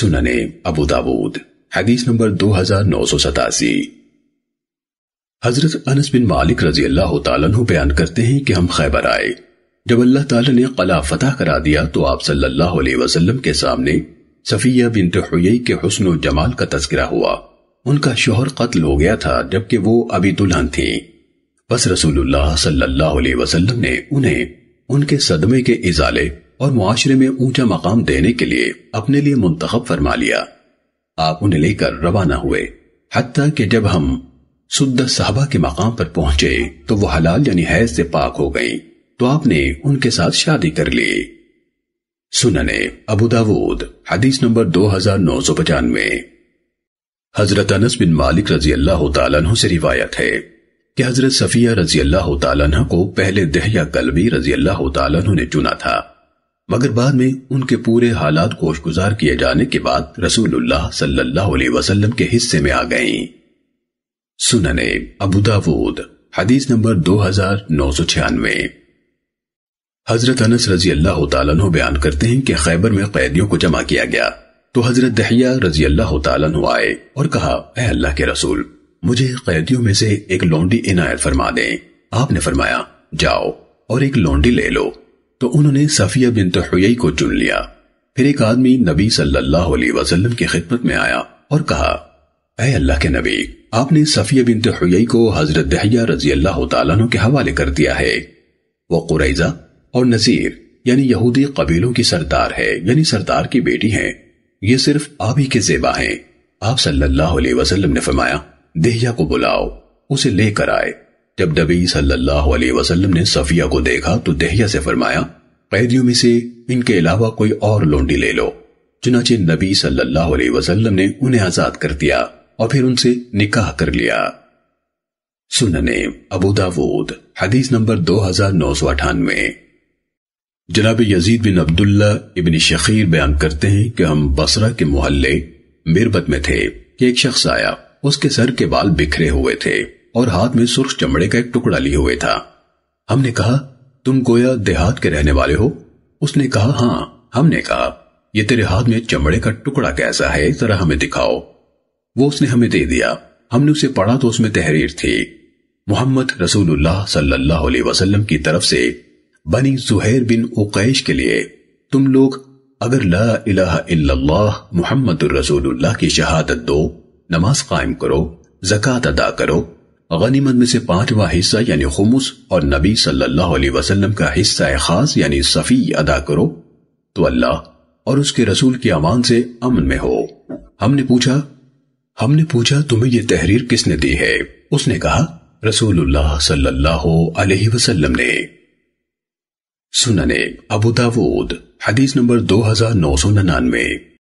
सुनने अबू दाऊद हदीस नंबर दो हजार नौ सौ सतासी हजरत अनस बिन मालिक रजी अल्लाह तु बयान करते हैं कि हम खैबर आए जब अल्लाह ताला ने कला फतह करा दिया तो आप सल्लल्लाहु अलैहि वसल्लम के सामने सफिया बिन हुई के हसन जमाल का तस्करा हुआ उनका शोहर कत्ल हो गया था जबकि वो अभी दुल्हन थी बस रसूलुल्लाह सल्लल्लाहु अलैहि वसल्लम ने उन्हें उनके सदमे के इजाले और मुआशरे में ऊंचा मकाम देने के लिए अपने लिए मुंतखब फरमा लिया आप उन्हें लेकर रवाना हुए हत्या कि जब हम सुद्दा साहबा के मकाम पर पहुंचे तो वो हलाल यानी हैज से पाक हो गई तो आपने उनके साथ शादी कर ली सुनने अबूदावूद हदीस नंबर दो हजार नौ सौ पचानवे हजरत अनस बिन मालिक रजी अल्लाह तु से रिवायत है कि हजरत सफिया रजी अल्लाह तु को पहले दहया कलबी रजी अल्लाह तु ने चुना था मगर बाद में उनके पूरे हालात कोशगुजार किए जाने के बाद रसूलुल्लाह सल्लल्लाहु अलैहि वसल्लम के हिस्से में आ गईं। सुनने अबूदावूद हदीस नंबर दो हजार नौ सौ छियानवे हजरत अनस रजी अल्लाह तु बयान करते हैं कि खैबर में कैदियों को जमा किया गया तो हजरत दहिया रजी अल्लाह तु आए और कहा ए अल्लाह के रसूल मुझे कैदियों में से एक लौंडी इनायत फरमा दें आपने फरमाया जाओ और एक लौंडी ले लो तो उन्होंने सफिया बिन तहई को चुन लिया फिर एक आदमी नबी सल्लल्लाहु अलैहि वसल्लम की खिदमत में आया और कहा अः अल्लाह के नबी आपने सफिया बिन तहई को हजरत दहिया रजी अल्लाह तु के हवाले कर दिया है वो कुरैजा और नजीर यानी यहूदी कबीलों की सरदार है यानी सरदार की बेटी है ये सिर्फ आप ही के जेबा हैं आप सल्लल्लाहु अलैहि वसल्लम ने फरमाया दहिया को बुलाओ उसे लेकर आए जब नबी सल्लल्लाहु अलैहि वसल्लम ने सफिया को देखा तो दहिया से फरमाया कैदियों में से इनके अलावा कोई और लोंडी ले लो चुनाचे नबी सल्लल्लाहु अलैहि वसल्लम ने उन्हें आजाद कर दिया और फिर उनसे निकाह कर लिया सुनने अबूदावूद हदीस नंबर दो हजार नौ सौ अठानवे जनाब यजीद बिन अब्दुल्ला इबिन शखीर बयान करते हैं कि हम बसरा के मोहल्ले मिरबत में थे कि एक शख्स आया उसके सर के बाल बिखरे हुए थे और हाथ में सुर्ख चमड़े का एक टुकड़ा लिए हुए था हमने कहा तुम गोया देहात के रहने वाले हो उसने कहा हाँ हमने कहा ये तेरे हाथ में चमड़े का टुकड़ा कैसा है जरा हमें दिखाओ वो उसने हमें दे दिया हमने उसे पढ़ा तो उसमें तहरीर थी मोहम्मद रसूलुल्लाह सल्लल्लाहु अलैहि वसल्लम की तरफ से बनी जुहैर बिन उकैश के लिए तुम लोग अगर ला इलाहा इल्लल्लाह मोहम्मद रसूलुल्लाह की शहादत दो नमाज कायम करो जक़ात अदा करो गनीमत में से पांचवा हिस्सा यानी खुमुस और नबी सल्लल्लाहु अलैहि वसल्लम का हिस्सा खास यानी सफी अदा करो तो अल्लाह और उसके रसूल के अमान से अमन में हो हमने पूछा हमने पूछा तुम्हें यह तहरीर किसने दी है उसने कहा रसूलुल्लाह सल्लल्लाहु अलैहि वसल्लम ने सुनने अबू दाऊद हदीस नंबर दो हजार नौ सौ